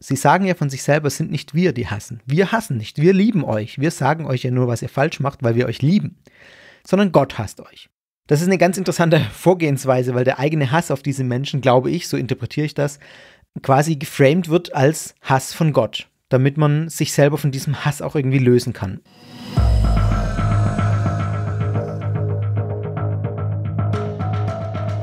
Sie sagen ja von sich selber, es sind nicht wir, die hassen. Wir hassen nicht, wir lieben euch. Wir sagen euch ja nur, was ihr falsch macht, weil wir euch lieben sondern Gott hasst euch. Das ist eine ganz interessante (laughs) Vorgehensweise, weil der eigene Hass auf diese Menschen, glaube ich, so interpretiere ich das, quasi geframed wird als Hass von Gott, damit man sich selber von diesem Hass auch irgendwie lösen kann.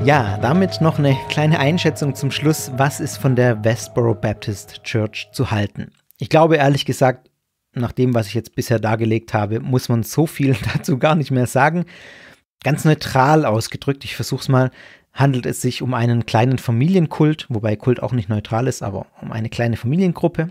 Ja, damit noch eine kleine Einschätzung zum Schluss, was ist von der Westboro Baptist Church zu halten. Ich glaube ehrlich gesagt nach dem, was ich jetzt bisher dargelegt habe, muss man so viel (laughs) dazu gar nicht mehr sagen. Ganz neutral ausgedrückt, ich versuche es mal, handelt es sich um einen kleinen Familienkult, wobei Kult auch nicht neutral ist, aber um eine kleine Familiengruppe.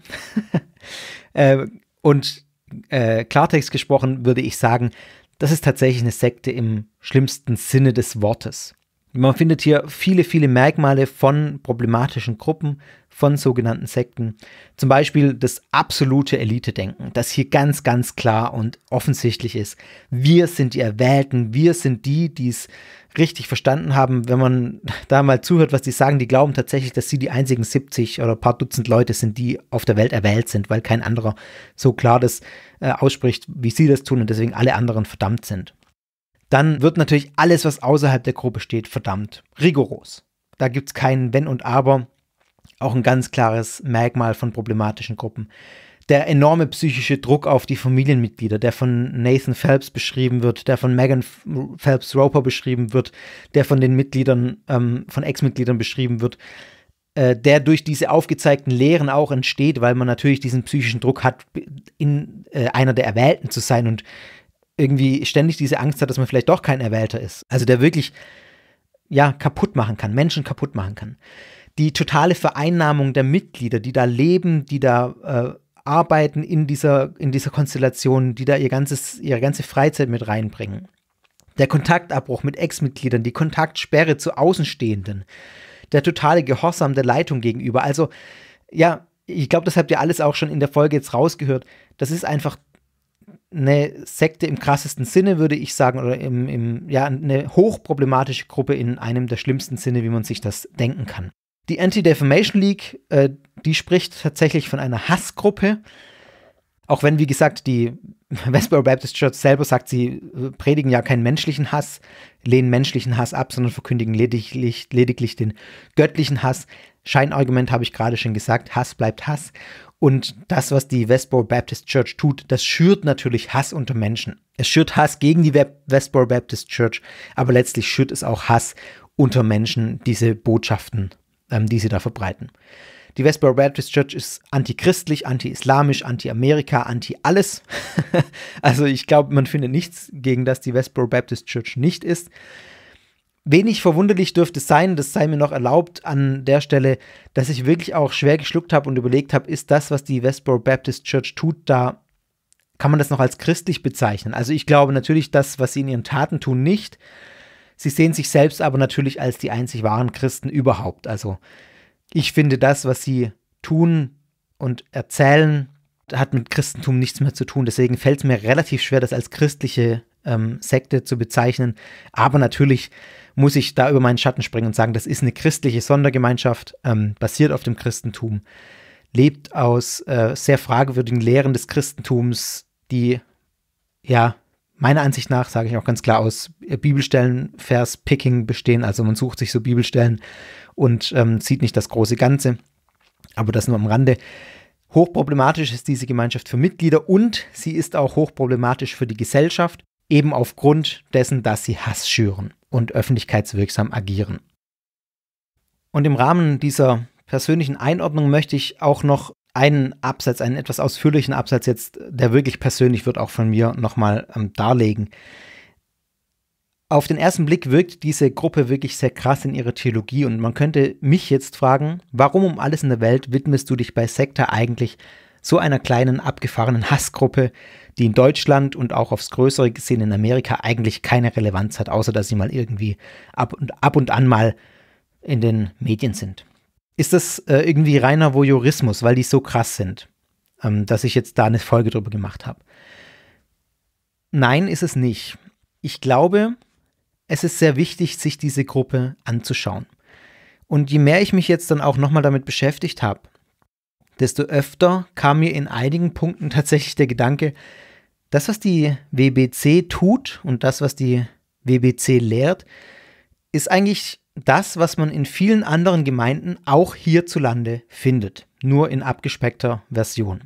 (laughs) äh, und äh, Klartext gesprochen würde ich sagen, das ist tatsächlich eine Sekte im schlimmsten Sinne des Wortes. Man findet hier viele, viele Merkmale von problematischen Gruppen, von sogenannten Sekten. Zum Beispiel das absolute Elite-Denken, das hier ganz, ganz klar und offensichtlich ist. Wir sind die Erwählten, wir sind die, die es richtig verstanden haben. Wenn man (laughs) da mal zuhört, was die sagen, die glauben tatsächlich, dass sie die einzigen 70 oder ein paar Dutzend Leute sind, die auf der Welt erwählt sind, weil kein anderer so klar das äh, ausspricht, wie sie das tun und deswegen alle anderen verdammt sind dann wird natürlich alles, was außerhalb der Gruppe steht, verdammt rigoros. Da gibt es kein Wenn und Aber, auch ein ganz klares Merkmal von problematischen Gruppen. Der enorme psychische Druck auf die Familienmitglieder, der von Nathan Phelps beschrieben wird, der von Megan Phelps Roper beschrieben wird, der von den Mitgliedern, ähm, von Ex-Mitgliedern beschrieben wird, äh, der durch diese aufgezeigten Lehren auch entsteht, weil man natürlich diesen psychischen Druck hat, in äh, einer der Erwählten zu sein und irgendwie ständig diese Angst hat, dass man vielleicht doch kein Erwählter ist. Also der wirklich, ja, kaputt machen kann, Menschen kaputt machen kann. Die totale Vereinnahmung der Mitglieder, die da leben, die da äh, arbeiten in dieser, in dieser Konstellation, die da ihr ganzes, ihre ganze Freizeit mit reinbringen. Der Kontaktabbruch mit Ex-Mitgliedern, die Kontaktsperre zu Außenstehenden, der totale Gehorsam der Leitung gegenüber. Also, ja, ich glaube, das habt ihr alles auch schon in der Folge jetzt rausgehört. Das ist einfach eine Sekte im krassesten Sinne, würde ich sagen, oder im, im, ja, eine hochproblematische Gruppe in einem der schlimmsten Sinne, wie man sich das denken kann. Die Anti-Defamation League, äh, die spricht tatsächlich von einer Hassgruppe. Auch wenn, wie gesagt, die (laughs) Westboro Baptist Church selber sagt, sie äh, predigen ja keinen menschlichen Hass, lehnen menschlichen Hass ab, sondern verkündigen lediglich, lediglich den göttlichen Hass. Scheinargument habe ich gerade schon gesagt, Hass bleibt Hass. Und das, was die Westboro Baptist Church tut, das schürt natürlich Hass unter Menschen. Es schürt Hass gegen die Westboro Baptist Church, aber letztlich schürt es auch Hass unter Menschen, diese Botschaften, ähm, die sie da verbreiten. Die Westboro Baptist Church ist antichristlich, anti-islamisch, anti-Amerika, anti-alles. (laughs) also ich glaube, man findet nichts gegen das die Westboro Baptist Church nicht ist. Wenig verwunderlich dürfte es sein, das sei mir noch erlaubt an der Stelle, dass ich wirklich auch schwer geschluckt habe und überlegt habe, ist das, was die Westboro Baptist Church tut, da kann man das noch als christlich bezeichnen? Also ich glaube natürlich das, was sie in ihren Taten tun, nicht. Sie sehen sich selbst aber natürlich als die einzig wahren Christen überhaupt. Also ich finde das, was sie tun und erzählen, hat mit Christentum nichts mehr zu tun. Deswegen fällt es mir relativ schwer, das als christliche ähm, Sekte zu bezeichnen. Aber natürlich muss ich da über meinen Schatten springen und sagen, das ist eine christliche Sondergemeinschaft, ähm, basiert auf dem Christentum, lebt aus äh, sehr fragwürdigen Lehren des Christentums, die ja meiner Ansicht nach, sage ich auch ganz klar, aus äh, Bibelstellen, Vers-Picking bestehen. Also man sucht sich so Bibelstellen und ähm, sieht nicht das große Ganze. Aber das nur am Rande. Hochproblematisch ist diese Gemeinschaft für Mitglieder und sie ist auch hochproblematisch für die Gesellschaft, eben aufgrund dessen, dass sie Hass schüren und öffentlichkeitswirksam agieren. Und im Rahmen dieser persönlichen Einordnung möchte ich auch noch einen Absatz, einen etwas ausführlichen Absatz jetzt, der wirklich persönlich wird, auch von mir nochmal ähm, darlegen. Auf den ersten Blick wirkt diese Gruppe wirklich sehr krass in ihrer Theologie und man könnte mich jetzt fragen, warum um alles in der Welt widmest du dich bei Sekta eigentlich so einer kleinen abgefahrenen Hassgruppe, die in Deutschland und auch aufs größere gesehen in Amerika eigentlich keine Relevanz hat, außer dass sie mal irgendwie ab und, ab und an mal in den Medien sind. Ist das äh, irgendwie reiner Voyeurismus, weil die so krass sind, ähm, dass ich jetzt da eine Folge drüber gemacht habe? Nein, ist es nicht. Ich glaube, es ist sehr wichtig, sich diese Gruppe anzuschauen. Und je mehr ich mich jetzt dann auch nochmal damit beschäftigt habe, desto öfter kam mir in einigen Punkten tatsächlich der Gedanke, das, was die WBC tut und das, was die WBC lehrt, ist eigentlich das, was man in vielen anderen Gemeinden auch hierzulande findet, nur in abgespeckter Version.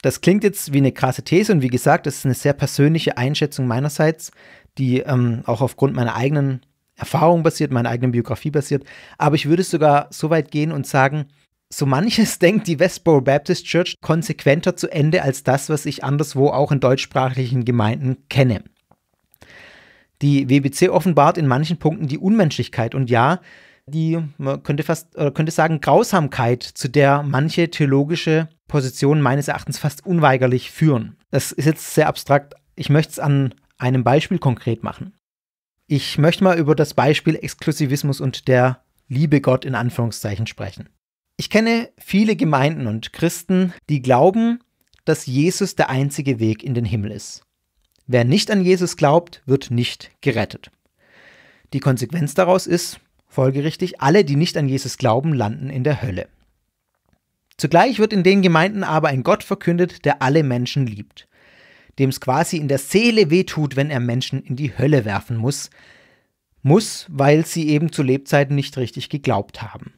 Das klingt jetzt wie eine krasse These und wie gesagt, das ist eine sehr persönliche Einschätzung meinerseits, die ähm, auch aufgrund meiner eigenen Erfahrung basiert, meiner eigenen Biografie basiert. Aber ich würde sogar so weit gehen und sagen, so manches (laughs) denkt die Westboro Baptist Church konsequenter zu Ende als das, was ich anderswo auch in deutschsprachigen Gemeinden kenne. Die WBC offenbart in manchen Punkten die Unmenschlichkeit und ja, die, man könnte fast oder könnte sagen, Grausamkeit, zu der manche theologische Positionen meines Erachtens fast unweigerlich führen. Das ist jetzt sehr abstrakt. Ich möchte es an einem Beispiel konkret machen. Ich möchte mal über das Beispiel Exklusivismus und der Liebe Gott in Anführungszeichen sprechen. Ich kenne viele Gemeinden und Christen, die glauben, dass Jesus der einzige Weg in den Himmel ist. Wer nicht an Jesus glaubt, wird nicht gerettet. Die Konsequenz daraus ist, folgerichtig, alle, die nicht an Jesus glauben, landen in der Hölle. Zugleich wird in den Gemeinden aber ein Gott verkündet, der alle Menschen liebt, dem es quasi in der Seele wehtut, wenn er Menschen in die Hölle werfen muss, muss, weil sie eben zu Lebzeiten nicht richtig geglaubt haben.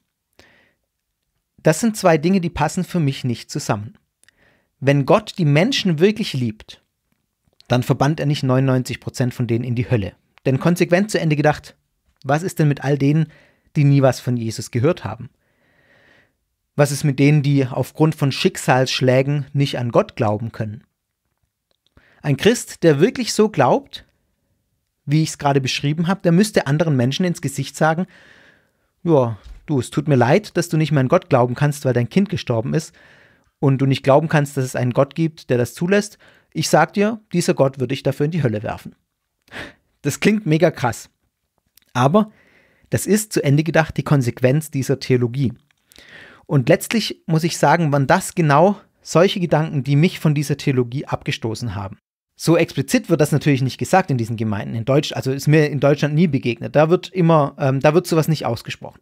Das sind zwei Dinge, die passen für mich nicht zusammen. Wenn Gott die Menschen wirklich liebt, dann verbannt er nicht 99% von denen in die Hölle. Denn konsequent zu Ende gedacht, was ist denn mit all denen, die nie was von Jesus gehört haben? Was ist mit denen, die aufgrund von Schicksalsschlägen nicht an Gott glauben können? Ein Christ, der wirklich so glaubt, wie ich es gerade beschrieben habe, der müsste anderen Menschen ins Gesicht sagen, ja, du, es tut mir leid, dass du nicht mehr an Gott glauben kannst, weil dein Kind gestorben ist und du nicht glauben kannst, dass es einen Gott gibt, der das zulässt. Ich sag dir, dieser Gott würde dich dafür in die Hölle werfen. Das klingt mega krass. Aber das ist zu Ende gedacht die Konsequenz dieser Theologie. Und letztlich muss ich sagen, waren das genau solche Gedanken, die mich von dieser Theologie abgestoßen haben. So explizit wird das natürlich nicht gesagt in diesen Gemeinden in Deutsch, also ist mir in Deutschland nie begegnet. Da wird immer, ähm, da wird sowas nicht ausgesprochen.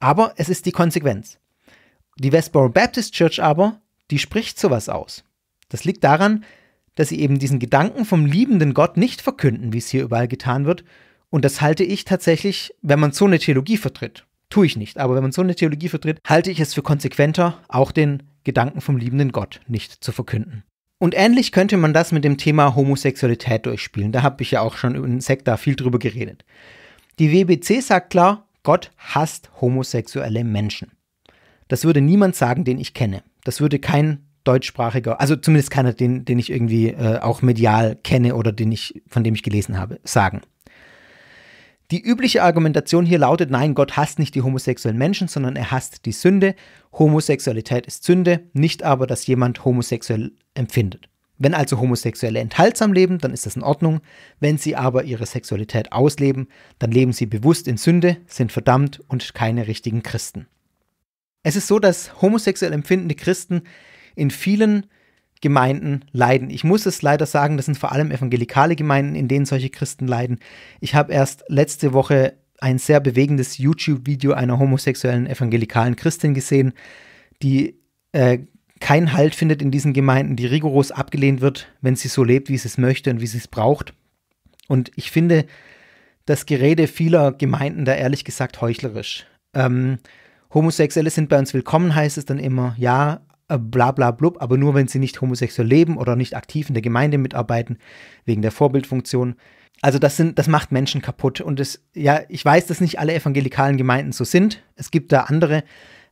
Aber es ist die Konsequenz. Die Westboro Baptist Church aber, die spricht sowas aus. Das liegt daran, dass sie eben diesen Gedanken vom liebenden Gott nicht verkünden, wie es hier überall getan wird. Und das halte ich tatsächlich, wenn man so eine Theologie vertritt, tue ich nicht, aber wenn man so eine Theologie vertritt, halte ich es für konsequenter, auch den Gedanken vom liebenden Gott nicht zu verkünden. Und ähnlich könnte man das mit dem Thema Homosexualität durchspielen. Da habe ich ja auch schon in Sekta viel drüber geredet. Die WBC sagt klar, Gott hasst homosexuelle Menschen. Das würde niemand sagen, den ich kenne. Das würde kein deutschsprachiger, also zumindest keiner, den, den ich irgendwie äh, auch medial kenne oder den ich, von dem ich gelesen habe, sagen. Die übliche Argumentation hier lautet, nein, Gott hasst nicht die homosexuellen Menschen, sondern er hasst die Sünde. Homosexualität ist Sünde, nicht aber, dass jemand homosexuell empfindet. Wenn also Homosexuelle enthaltsam leben, dann ist das in Ordnung. Wenn sie aber ihre Sexualität ausleben, dann leben sie bewusst in Sünde, sind verdammt und keine richtigen Christen. Es ist so, dass homosexuell empfindende Christen in vielen Gemeinden leiden. Ich muss es leider sagen, das sind vor allem evangelikale Gemeinden, in denen solche Christen leiden. Ich habe erst letzte Woche ein sehr bewegendes YouTube-Video einer homosexuellen evangelikalen Christin gesehen, die äh, keinen Halt findet in diesen Gemeinden, die rigoros abgelehnt wird, wenn sie so lebt, wie sie es möchte und wie sie es braucht. Und ich finde das Gerede vieler Gemeinden da ehrlich gesagt heuchlerisch. Ähm, Homosexuelle sind bei uns willkommen, heißt es dann immer, ja, äh, bla bla blub, aber nur wenn sie nicht homosexuell leben oder nicht aktiv in der Gemeinde mitarbeiten, wegen der Vorbildfunktion. Also das sind, das macht Menschen kaputt. Und es, ja, ich weiß, dass nicht alle evangelikalen Gemeinden so sind. Es gibt da andere,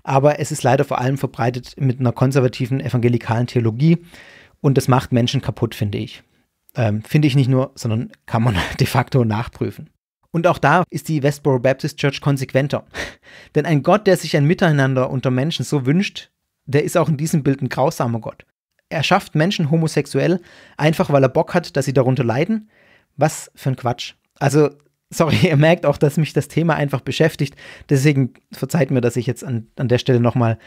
aber es ist leider vor allem verbreitet mit einer konservativen evangelikalen Theologie und das macht Menschen kaputt, finde ich. Ähm, finde ich nicht nur, sondern kann man (laughs) de facto nachprüfen. Und auch da ist die Westboro Baptist Church konsequenter. (laughs) Denn ein Gott, der sich ein Miteinander unter Menschen so wünscht, der ist auch in diesem Bild ein grausamer Gott. Er schafft Menschen homosexuell, einfach weil er Bock hat, dass sie darunter leiden. Was für ein Quatsch. Also sorry, (laughs) ihr merkt auch, dass mich das Thema einfach beschäftigt. Deswegen verzeiht mir, dass ich jetzt an, an der Stelle nochmal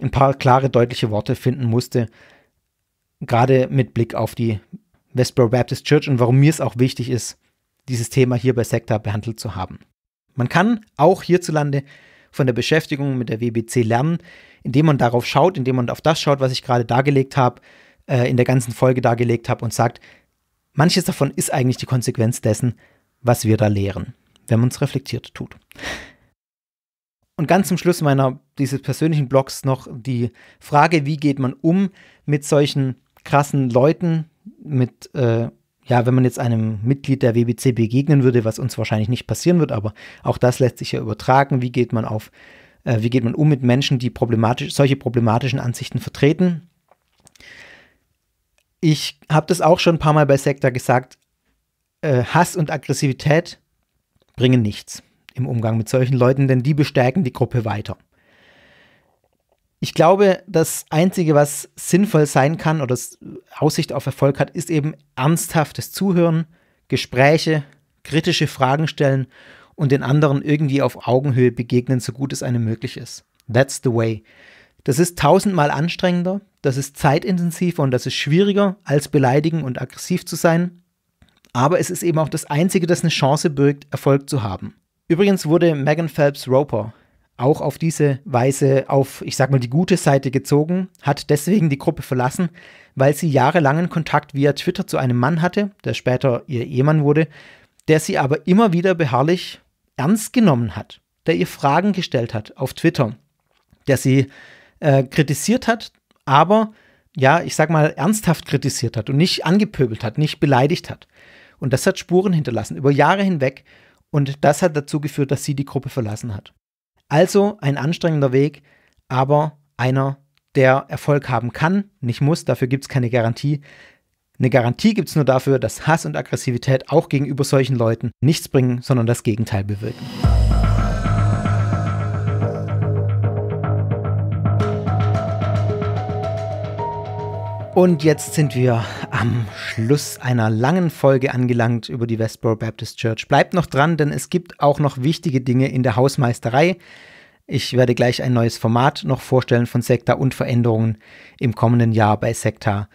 ein paar klare, deutliche Worte finden musste. Gerade mit Blick auf die Westboro Baptist Church und warum mir es auch wichtig ist, dieses Thema hier bei Sekta behandelt zu haben. Man kann auch hierzulande von der Beschäftigung mit der WBC lernen, indem man darauf schaut, indem man auf das schaut, was ich gerade dargelegt habe, äh, in der ganzen Folge dargelegt habe und sagt, manches davon ist eigentlich die Konsequenz dessen, was wir da lehren, wenn man es reflektiert tut. Und ganz zum Schluss meiner dieses persönlichen Blogs noch die Frage, wie geht man um mit solchen krassen Leuten, mit äh, ja, wenn man jetzt einem Mitglied der WBC begegnen würde, was uns wahrscheinlich nicht passieren wird, aber auch das lässt sich ja übertragen. Wie geht man auf, äh, wie geht man um mit Menschen, die problematisch, solche problematischen Ansichten vertreten? Ich habe das auch schon ein paar Mal bei Sekta gesagt äh, Hass und Aggressivität bringen nichts im Umgang mit solchen Leuten, denn die bestärken die Gruppe weiter. Ich glaube, das Einzige, was sinnvoll sein kann oder Aussicht auf Erfolg hat, ist eben ernsthaftes Zuhören, Gespräche, kritische Fragen stellen und den anderen irgendwie auf Augenhöhe begegnen, so gut es einem möglich ist. That's the way. Das ist tausendmal anstrengender, das ist zeitintensiver und das ist schwieriger, als beleidigen und aggressiv zu sein aber es ist eben auch das Einzige, das eine Chance birgt, Erfolg zu haben. Übrigens wurde Megan Phelps Roper auch auf diese Weise auf, ich sag mal, die gute Seite gezogen, hat deswegen die Gruppe verlassen, weil sie jahrelangen Kontakt via Twitter zu einem Mann hatte, der später ihr Ehemann wurde, der sie aber immer wieder beharrlich ernst genommen hat, der ihr Fragen gestellt hat auf Twitter, der sie äh, kritisiert hat, aber ja, ich sag mal, ernsthaft kritisiert hat und nicht angepöbelt hat, nicht beleidigt hat. Und das hat Spuren hinterlassen, über Jahre hinweg. Und das hat dazu geführt, dass sie die Gruppe verlassen hat. Also ein anstrengender Weg, aber einer, der Erfolg haben kann, nicht muss, dafür gibt es keine Garantie. Eine Garantie gibt es nur dafür, dass Hass und Aggressivität auch gegenüber solchen Leuten nichts bringen, sondern das Gegenteil bewirken. Und jetzt sind wir am Schluss einer langen Folge angelangt über die Westboro Baptist Church. Bleibt noch dran, denn es gibt auch noch wichtige Dinge in der Hausmeisterei. Ich werde gleich ein neues Format noch vorstellen von Sekta und Veränderungen im kommenden Jahr bei Sekta.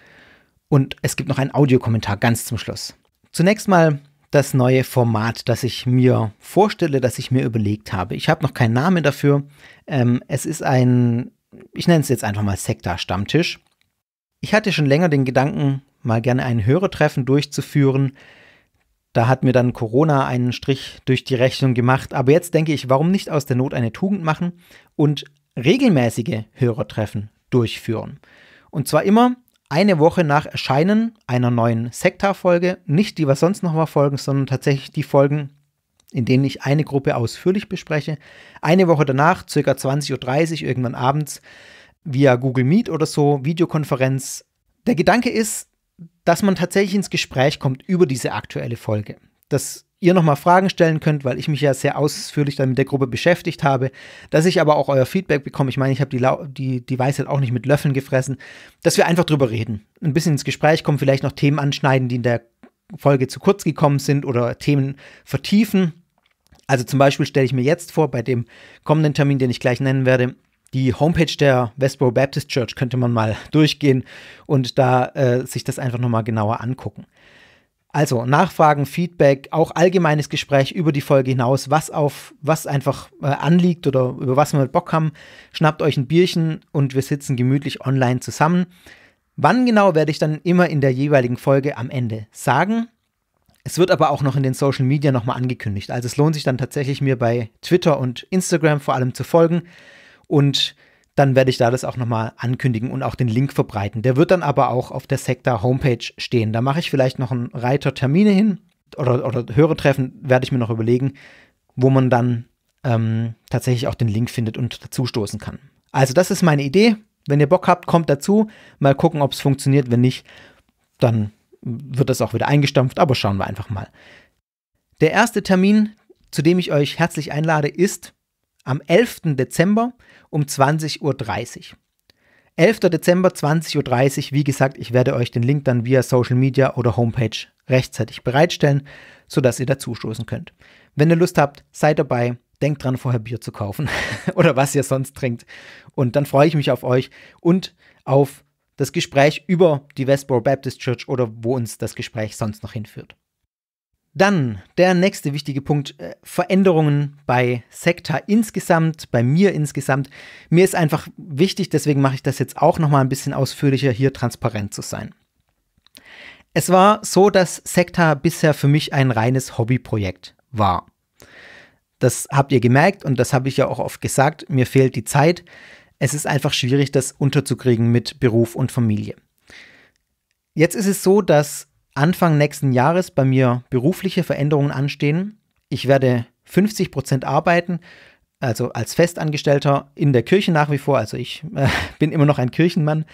Und es gibt noch einen Audiokommentar ganz zum Schluss. Zunächst mal das neue Format, das ich mir vorstelle, das ich mir überlegt habe. Ich habe noch keinen Namen dafür. Ähm, es ist ein, ich nenne es jetzt einfach mal Sekta-Stammtisch. Ich hatte schon länger den Gedanken, mal gerne ein Hörertreffen durchzuführen. Da hat mir dann Corona einen Strich durch die Rechnung gemacht. Aber jetzt denke ich, warum nicht aus der Not eine Tugend machen und regelmäßige Hörertreffen durchführen. Und zwar immer eine Woche nach Erscheinen einer neuen Sektar-Folge. Nicht die, was sonst noch mal folgen, sondern tatsächlich die Folgen, in denen ich eine Gruppe ausführlich bespreche. Eine Woche danach, circa 20.30 Uhr, irgendwann abends, via Google Meet oder so, Videokonferenz. Der Gedanke ist, dass man tatsächlich ins Gespräch kommt über diese aktuelle Folge. Dass ihr nochmal Fragen stellen könnt, weil ich mich ja sehr ausführlich dann mit der Gruppe beschäftigt habe, dass ich aber auch euer Feedback bekomme. Ich meine, ich habe die, die, die Weisheit auch nicht mit Löffeln gefressen, dass wir einfach drüber reden, ein bisschen ins Gespräch kommen, vielleicht noch Themen anschneiden, die in der Folge zu kurz gekommen sind oder Themen vertiefen. Also zum Beispiel stelle ich mir jetzt vor, bei dem kommenden Termin, den ich gleich nennen werde, die Homepage der Westboro Baptist Church könnte man mal (laughs) durchgehen und da äh, sich das einfach nochmal genauer angucken. Also Nachfragen, Feedback, auch allgemeines Gespräch über die Folge hinaus, was auf was einfach äh, anliegt oder über was wir Bock haben. Schnappt euch ein Bierchen und wir sitzen gemütlich online zusammen. Wann genau werde ich dann immer in der jeweiligen Folge am Ende sagen. Es wird aber auch noch in den Social Media nochmal angekündigt. Also es lohnt sich dann tatsächlich mir bei Twitter und Instagram vor allem zu folgen und dann werde ich da das auch nochmal ankündigen und auch den Link verbreiten. Der wird dann aber auch auf der Sektor Homepage stehen. Da mache ich vielleicht noch einen Reiter Termine hin oder, oder höhere Treffen werde ich mir noch überlegen, wo man dann ähm, tatsächlich auch den Link findet und dazustoßen kann. Also das ist meine Idee. Wenn ihr Bock habt, kommt dazu. Mal gucken, ob es funktioniert. Wenn nicht, dann wird das auch wieder eingestampft. Aber schauen wir einfach mal. Der erste Termin, zu dem ich euch herzlich einlade, ist am 11. Dezember um 20.30 Uhr. 11. Dezember 20.30 Uhr, wie gesagt, ich werde euch den Link dann via Social Media oder Homepage rechtzeitig bereitstellen, sodass ihr dazustoßen könnt. Wenn ihr Lust habt, seid dabei, denkt dran, vorher Bier zu kaufen (laughs) oder was ihr sonst trinkt. Und dann freue ich mich auf euch und auf das Gespräch über die Westboro Baptist Church oder wo uns das Gespräch sonst noch hinführt. Dann der nächste wichtige Punkt, äh, Veränderungen bei Sekta insgesamt, bei mir insgesamt. Mir ist einfach wichtig, deswegen mache ich das jetzt auch nochmal ein bisschen ausführlicher, hier transparent zu sein. Es war so, dass Sekta bisher für mich ein reines Hobbyprojekt war. Das habt ihr gemerkt und das habe ich ja auch oft gesagt, mir fehlt die Zeit. Es ist einfach schwierig, das unterzukriegen mit Beruf und Familie. Jetzt ist es so, dass Anfang nächsten Jahres bei mir berufliche Veränderungen anstehen. Ich werde 50 Prozent arbeiten, also als Festangestellter in der Kirche nach wie vor. Also ich äh, (laughs) bin immer noch ein Kirchenmann.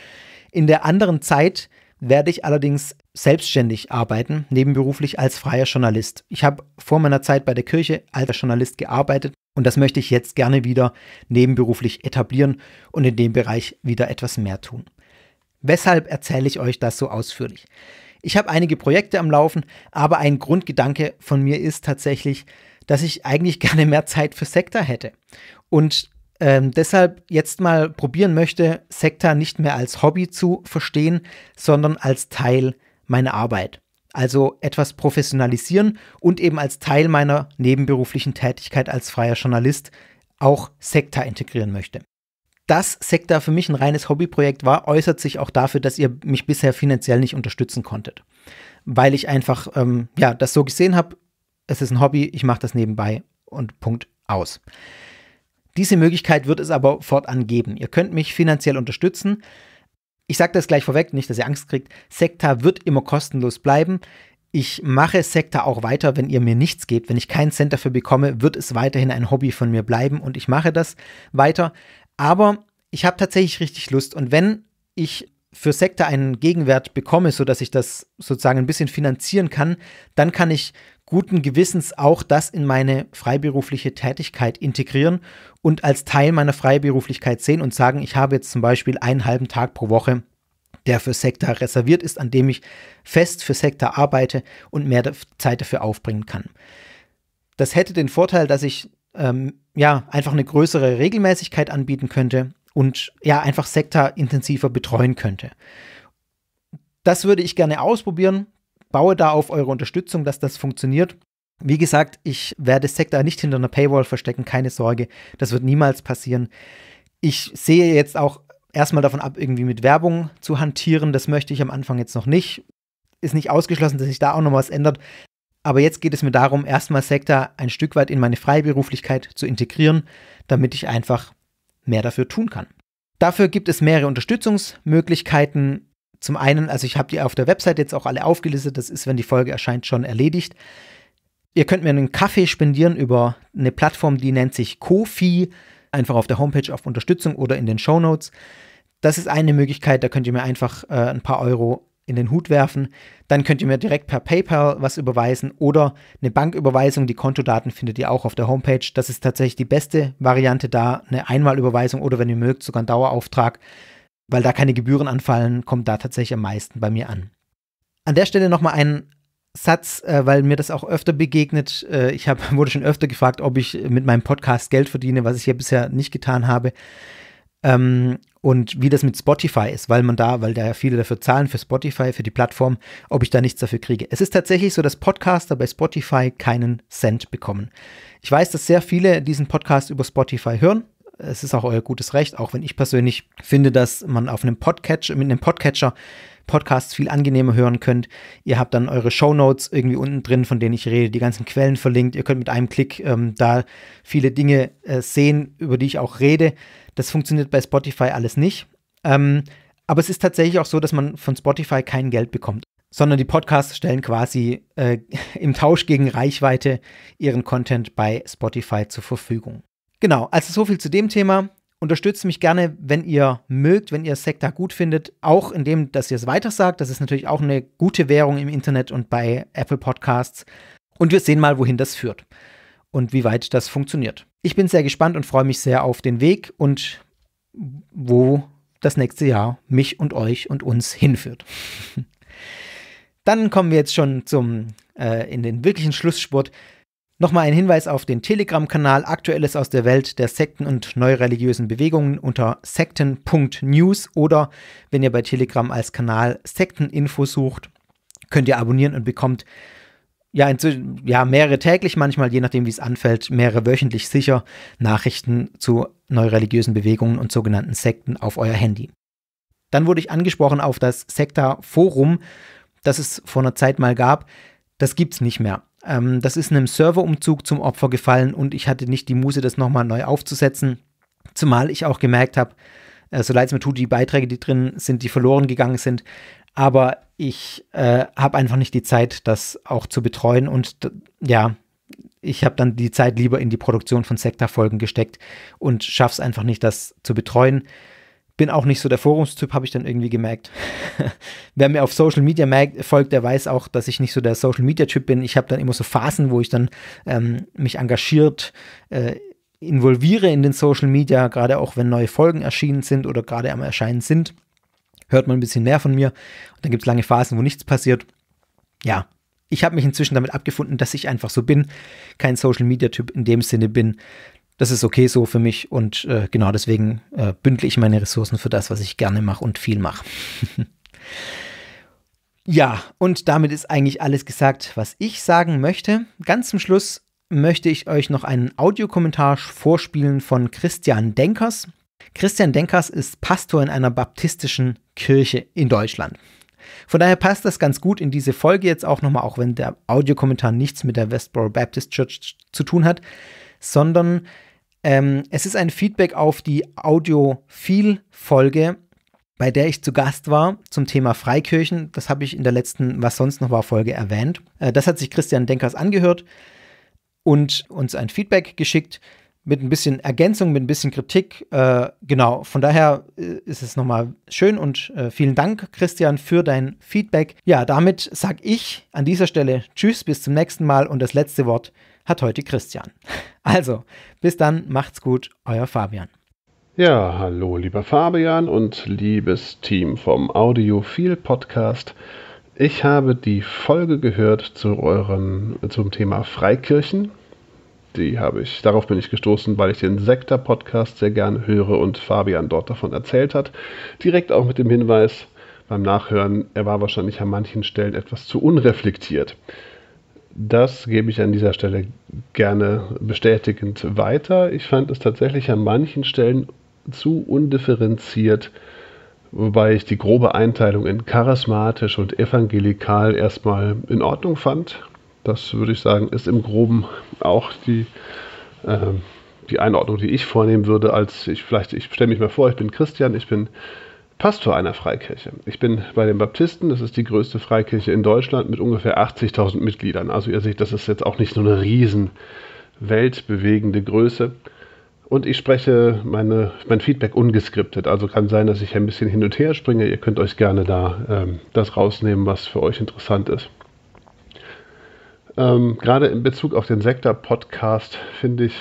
In der anderen Zeit werde ich allerdings selbstständig arbeiten, nebenberuflich als freier Journalist. Ich habe vor meiner Zeit bei der Kirche als Journalist gearbeitet und das möchte ich jetzt gerne wieder nebenberuflich etablieren und in dem Bereich wieder etwas mehr tun. Weshalb erzähle ich euch das so ausführlich? Ich habe einige Projekte am Laufen, aber ein Grundgedanke von mir ist tatsächlich, dass ich eigentlich (laughs) gerne mehr Zeit für Sektor hätte. Und ähm, deshalb jetzt mal probieren möchte, Sektor nicht mehr als Hobby zu verstehen, sondern als Teil meiner Arbeit. Also etwas professionalisieren und eben als Teil meiner nebenberuflichen Tätigkeit als freier Journalist auch Sektor integrieren möchte. Dass Sekta für mich ein reines Hobbyprojekt war, äußert sich auch dafür, dass ihr mich bisher finanziell nicht unterstützen konntet. Weil ich einfach, ähm, ja, das so gesehen habe, es ist ein Hobby, ich mache das nebenbei und Punkt aus. Diese Möglichkeit wird es aber fortan geben. Ihr könnt mich finanziell unterstützen. Ich sage das gleich vorweg, nicht, dass ihr Angst kriegt. Sekta wird immer kostenlos bleiben. Ich mache Sekta auch weiter, wenn ihr mir nichts gebt. Wenn ich keinen Cent dafür bekomme, wird es weiterhin ein Hobby von mir bleiben und ich mache das weiter. Aber ich habe tatsächlich richtig Lust. Und wenn ich für Sektor einen Gegenwert bekomme, sodass ich das sozusagen ein bisschen finanzieren kann, dann kann ich guten Gewissens auch das in meine freiberufliche Tätigkeit integrieren und als Teil meiner Freiberuflichkeit sehen und sagen, ich habe jetzt zum Beispiel einen halben Tag pro Woche, der für Sektor reserviert ist, an dem ich fest für Sektor arbeite und mehr Zeit dafür aufbringen kann. Das hätte den Vorteil, dass ich ähm, ja, einfach eine größere Regelmäßigkeit anbieten könnte und ja, einfach Sektor intensiver betreuen könnte. Das würde ich gerne ausprobieren. Baue da auf eure Unterstützung, dass das funktioniert. Wie gesagt, ich werde Sektor nicht hinter einer Paywall verstecken, keine Sorge, das wird niemals passieren. Ich sehe jetzt auch erstmal davon ab, irgendwie mit Werbung zu hantieren. Das möchte ich am Anfang jetzt noch nicht. Ist nicht ausgeschlossen, dass sich da auch noch was ändert. Aber jetzt geht es mir darum, erstmal Sektor ein Stück weit in meine Freiberuflichkeit zu integrieren, damit ich einfach mehr dafür tun kann. Dafür gibt es mehrere Unterstützungsmöglichkeiten. Zum einen, also ich habe die auf der Website jetzt auch alle aufgelistet, das ist, wenn die Folge erscheint, schon erledigt. Ihr könnt mir einen Kaffee spendieren über eine Plattform, die nennt sich Kofi, einfach auf der Homepage auf Unterstützung oder in den Show Notes. Das ist eine Möglichkeit, da könnt ihr mir einfach äh, ein paar Euro in den Hut werfen, dann könnt ihr mir direkt per PayPal was überweisen oder eine Banküberweisung. Die Kontodaten findet ihr auch auf der Homepage. Das ist tatsächlich die beste Variante da, eine Einmalüberweisung oder wenn ihr mögt, sogar ein Dauerauftrag, weil da keine Gebühren anfallen, kommt da tatsächlich am meisten bei mir an. An der Stelle nochmal ein Satz, äh, weil mir das auch öfter begegnet. Äh, ich hab, (laughs) wurde schon öfter gefragt, ob ich mit meinem Podcast Geld verdiene, was ich hier bisher nicht getan habe. Ähm, und wie das mit Spotify ist, weil man da, weil da ja viele dafür zahlen für Spotify, für die Plattform, ob ich da nichts dafür kriege. Es ist tatsächlich so, dass Podcaster bei Spotify keinen Cent bekommen. Ich weiß, dass sehr viele diesen Podcast über Spotify hören. Es ist auch euer gutes Recht, auch wenn ich persönlich finde, dass man auf einem Podcatcher, mit einem Podcatcher Podcasts viel angenehmer hören könnt. Ihr habt dann eure Shownotes irgendwie unten drin, von denen ich rede, die ganzen Quellen verlinkt. Ihr könnt mit einem Klick ähm, da viele Dinge äh, sehen, über die ich auch rede. Das funktioniert bei Spotify alles nicht. Ähm, aber es ist tatsächlich auch so, dass man von Spotify kein Geld bekommt, sondern die Podcasts stellen quasi äh, (laughs) im Tausch gegen Reichweite ihren Content bei Spotify zur Verfügung. Genau, also so viel zu dem Thema. Unterstützt mich gerne, wenn ihr mögt, wenn ihr Sekta gut findet, auch indem, dass ihr es weitersagt. Das ist natürlich auch eine gute Währung im Internet und bei Apple Podcasts. Und wir sehen mal, wohin das führt und wie weit das funktioniert. Ich bin sehr gespannt und freue mich sehr auf den Weg und wo das nächste Jahr mich und euch und uns hinführt. (laughs) Dann kommen wir jetzt schon zum äh, in den wirklichen Schlussspurt. Nochmal ein Hinweis auf den Telegram-Kanal Aktuelles aus der Welt der Sekten und neureligiösen Bewegungen unter sekten.news oder wenn ihr bei Telegram als Kanal Sekteninfo sucht, könnt ihr abonnieren und bekommt ja, ja mehrere täglich, manchmal je nachdem wie es anfällt, mehrere wöchentlich sicher Nachrichten zu neureligiösen Bewegungen und sogenannten Sekten auf euer Handy. Dann wurde ich angesprochen auf das Sekta-Forum, das es vor einer Zeit mal gab. Das gibt es nicht mehr. Ähm, das ist einem Serverumzug zum Opfer gefallen und ich hatte nicht die Muse, das nochmal neu aufzusetzen. Zumal ich auch gemerkt habe, äh, so leid es mir tut, die Beiträge, die drin sind, die verloren gegangen sind. Aber ich äh, habe einfach nicht die Zeit, das auch zu betreuen. Und ja, ich habe dann die Zeit lieber in die Produktion von Sektorfolgen gesteckt und schaffe es einfach nicht, das zu betreuen bin auch nicht so der Forumstyp, habe ich dann irgendwie gemerkt. (laughs) Wer mir auf Social Media merkt, folgt, der weiß auch, dass ich nicht so der Social Media-Typ bin. Ich habe dann immer so Phasen, wo ich dann ähm, mich engagiert äh, involviere in den Social Media, gerade auch wenn neue Folgen erschienen sind oder gerade am Erscheinen sind. Hört man ein bisschen mehr von mir. Und dann gibt es lange Phasen, wo nichts passiert. Ja, ich habe mich inzwischen damit abgefunden, dass ich einfach so bin, kein Social Media Typ in dem Sinne bin, das ist okay so für mich und äh, genau deswegen äh, bündle ich meine Ressourcen für das, was ich gerne mache und viel mache. (laughs) ja, und damit ist eigentlich alles gesagt, was ich sagen möchte. Ganz zum Schluss möchte ich euch noch einen Audiokommentar vorspielen von Christian Denkers. Christian Denkers ist Pastor in einer baptistischen Kirche in Deutschland. Von daher passt das ganz gut in diese Folge jetzt auch nochmal, auch wenn der Audiokommentar nichts mit der Westboro Baptist Church zu tun hat sondern ähm, es ist ein Feedback auf die Audiophil-Folge, bei der ich zu Gast war zum Thema Freikirchen. Das habe ich in der letzten Was sonst noch war Folge erwähnt. Äh, das hat sich Christian Denkers angehört und uns ein Feedback geschickt mit ein bisschen Ergänzung, mit ein bisschen Kritik. Äh, genau, von daher äh, ist es nochmal schön und äh, vielen Dank, Christian, für dein Feedback. Ja, damit sage ich an dieser Stelle Tschüss, bis zum nächsten Mal und das letzte Wort hat heute Christian. Also, bis dann, macht's gut, euer Fabian. Ja, hallo lieber Fabian und liebes Team vom Audiophil Podcast. Ich habe die Folge gehört zu eurem, zum Thema Freikirchen. Die habe ich, darauf bin ich gestoßen, weil ich den Sektor-Podcast sehr gerne höre und Fabian dort davon erzählt hat. Direkt auch mit dem Hinweis beim Nachhören, er war wahrscheinlich an manchen Stellen etwas zu unreflektiert. Das gebe ich an dieser Stelle gerne bestätigend weiter. Ich fand es tatsächlich an manchen Stellen zu undifferenziert, wobei ich die grobe Einteilung in charismatisch und evangelikal erstmal in Ordnung fand. Das würde ich sagen, ist im groben auch die, äh, die Einordnung, die ich vornehmen würde, als ich vielleicht, ich stelle mich mal vor, ich bin Christian, ich bin Pastor einer Freikirche. Ich bin bei den Baptisten, das ist die größte Freikirche in Deutschland mit ungefähr 80.000 Mitgliedern. Also ihr seht, das ist jetzt auch nicht so eine riesen weltbewegende Größe. Und ich spreche meine, mein Feedback ungeskriptet. Also kann sein, dass ich ein bisschen hin und her springe. Ihr könnt euch gerne da ähm, das rausnehmen, was für euch interessant ist. Ähm, gerade in Bezug auf den Sektor-Podcast finde ich,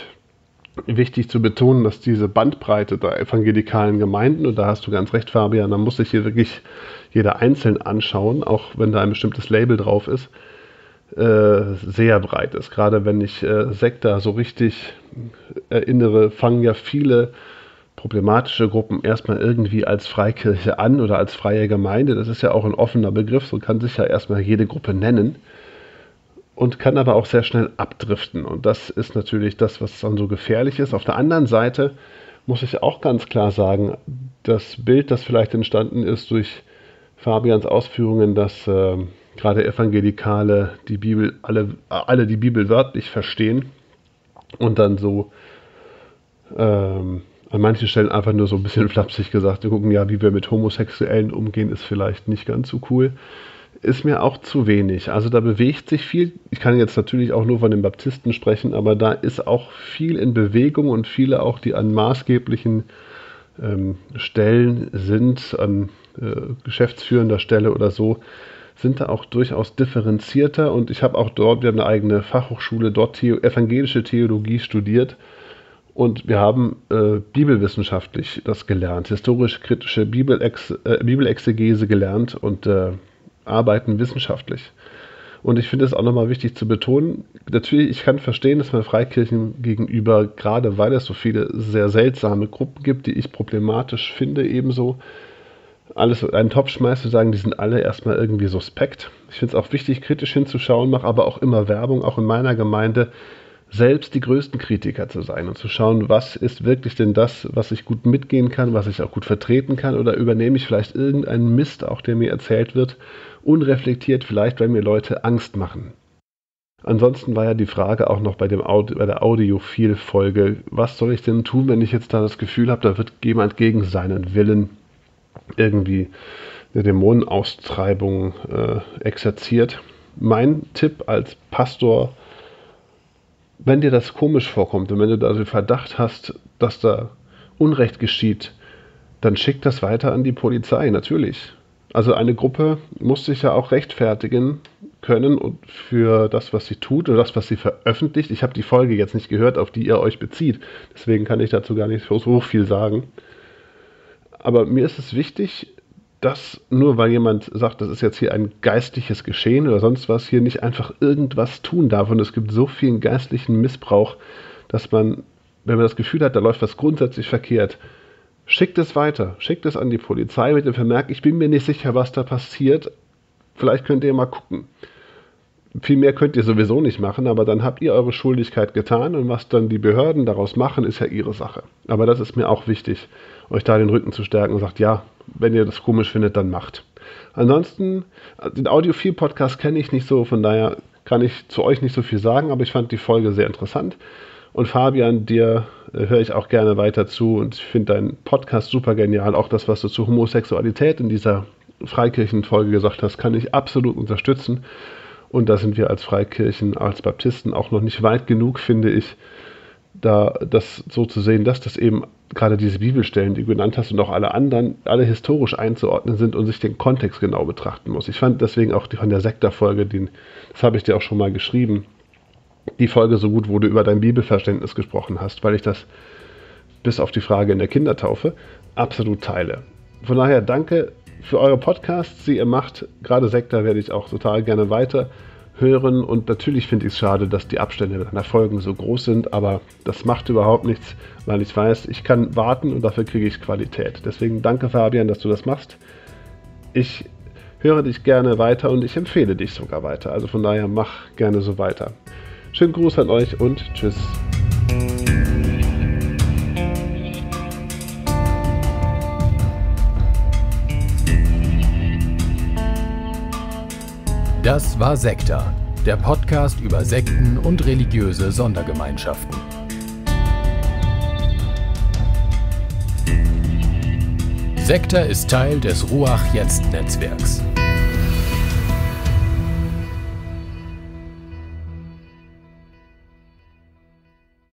wichtig zu betonen, dass diese Bandbreite der evangelikalen Gemeinden, und da hast du ganz recht, Fabian, da muss sich hier wirklich jeder einzeln anschauen, auch wenn da ein bestimmtes Label drauf ist, äh, sehr breit ist. Gerade wenn ich äh, Sekta so richtig erinnere, fangen ja viele problematische Gruppen erstmal irgendwie als Freikirche an oder als freie Gemeinde. Das ist ja auch ein offener Begriff, so kann sich ja erstmal jede Gruppe nennen und kann aber auch sehr schnell abdriften. Und das ist natürlich das, was dann so gefährlich ist. Auf der anderen Seite muss ich auch ganz klar sagen, das Bild, das vielleicht entstanden ist durch Fabians Ausführungen, dass äh, gerade Evangelikale die Bibel, alle, alle die Bibel wörtlich verstehen und dann so ähm, an manchen Stellen einfach nur so ein bisschen (laughs) flapsig gesagt, wir gucken ja, wie wir mit Homosexuellen umgehen, ist vielleicht nicht ganz so cool ist mir auch zu wenig. Also da bewegt sich viel. Ich kann jetzt natürlich auch nur von den Baptisten sprechen, aber da ist auch viel in Bewegung und viele auch, die an maßgeblichen ähm, Stellen sind, an äh, geschäftsführender Stelle oder so, sind da auch durchaus differenzierter. Und ich habe auch dort, wir haben eine eigene Fachhochschule, dort The evangelische Theologie studiert. Und wir haben äh, bibelwissenschaftlich das gelernt, historisch-kritische Bibelex äh, Bibelexegese gelernt und äh, arbeiten wissenschaftlich. Und ich finde es auch nochmal wichtig zu betonen, natürlich, ich kann verstehen, dass man Freikirchen gegenüber, gerade weil es so viele sehr seltsame Gruppen gibt, die ich problematisch finde, ebenso, alles in einen Topf schmeißt, zu sagen, die sind alle erstmal irgendwie suspekt. Ich finde es auch wichtig, kritisch hinzuschauen, mache aber auch immer Werbung, auch in meiner Gemeinde, selbst die größten Kritiker zu sein und zu schauen, was ist wirklich denn das, was ich gut mitgehen kann, was ich auch gut vertreten kann oder übernehme ich vielleicht irgendeinen Mist, auch der mir erzählt wird, unreflektiert vielleicht, weil mir Leute Angst machen. Ansonsten war ja die Frage auch noch bei, dem Audio, bei der Audiophil-Folge, was soll ich denn tun, wenn ich jetzt da das Gefühl habe, da wird jemand gegen seinen Willen irgendwie eine Dämonenaustreibung äh, exerziert. Mein Tipp als Pastor wenn dir das komisch vorkommt und wenn du da den Verdacht hast, dass da Unrecht geschieht, dann schick das weiter an die Polizei, natürlich. Also eine Gruppe muss sich ja auch rechtfertigen können und für das, was sie tut oder das, was sie veröffentlicht. Ich habe die Folge jetzt nicht gehört, auf die ihr euch bezieht. Deswegen kann ich dazu gar nicht so viel sagen. Aber mir ist es wichtig, dass nur weil jemand sagt, das ist jetzt hier ein geistliches Geschehen oder sonst was, hier nicht einfach irgendwas tun darf. Und es gibt so vielen geistlichen Missbrauch, dass man, wenn man das Gefühl hat, da läuft was grundsätzlich verkehrt, schickt es weiter, schickt es an die Polizei mit dem Vermerk, ich bin mir nicht sicher, was da passiert, vielleicht könnt ihr mal gucken. Viel mehr könnt ihr sowieso nicht machen, aber dann habt ihr eure Schuldigkeit getan und was dann die Behörden daraus machen, ist ja ihre Sache. Aber das ist mir auch wichtig, euch da den Rücken zu stärken und sagt, ja, wenn ihr das komisch findet, dann macht. Ansonsten, den Audiophil-Podcast kenne ich nicht so, von daher kann ich zu euch nicht so viel sagen, aber ich fand die Folge sehr interessant. Und Fabian, dir äh, höre ich auch gerne weiter zu und ich finde deinen Podcast super genial. Auch das, was du zu Homosexualität in dieser Freikirchenfolge gesagt hast, kann ich absolut unterstützen. Und da sind wir als Freikirchen, als Baptisten auch noch nicht weit genug, finde ich, da das so zu sehen, dass das eben gerade diese Bibelstellen, die du genannt hast und auch alle anderen, alle historisch einzuordnen sind und sich den Kontext genau betrachten muss. Ich fand deswegen auch die von der Sektorfolge, die, das habe ich dir auch schon mal geschrieben, die Folge so gut, wo du über dein Bibelverständnis gesprochen hast, weil ich das bis auf die Frage in der Kindertaufe absolut teile. Von daher danke für eure Podcasts, die ihr macht. Gerade Sektor werde ich auch total gerne weiter hören. Und natürlich finde ich es schade, dass die Abstände miteinander Folgen so groß sind, aber das macht überhaupt nichts, weil ich weiß, ich kann warten und dafür kriege ich Qualität. Deswegen danke Fabian, dass du das machst. Ich höre dich gerne weiter und ich empfehle dich sogar weiter. Also von daher mach gerne so weiter. Schönen Gruß an euch und tschüss. Das war Sekta, der Podcast über Sekten und religiöse Sondergemeinschaften. Sekta ist Teil des Ruach Jetzt Netzwerks.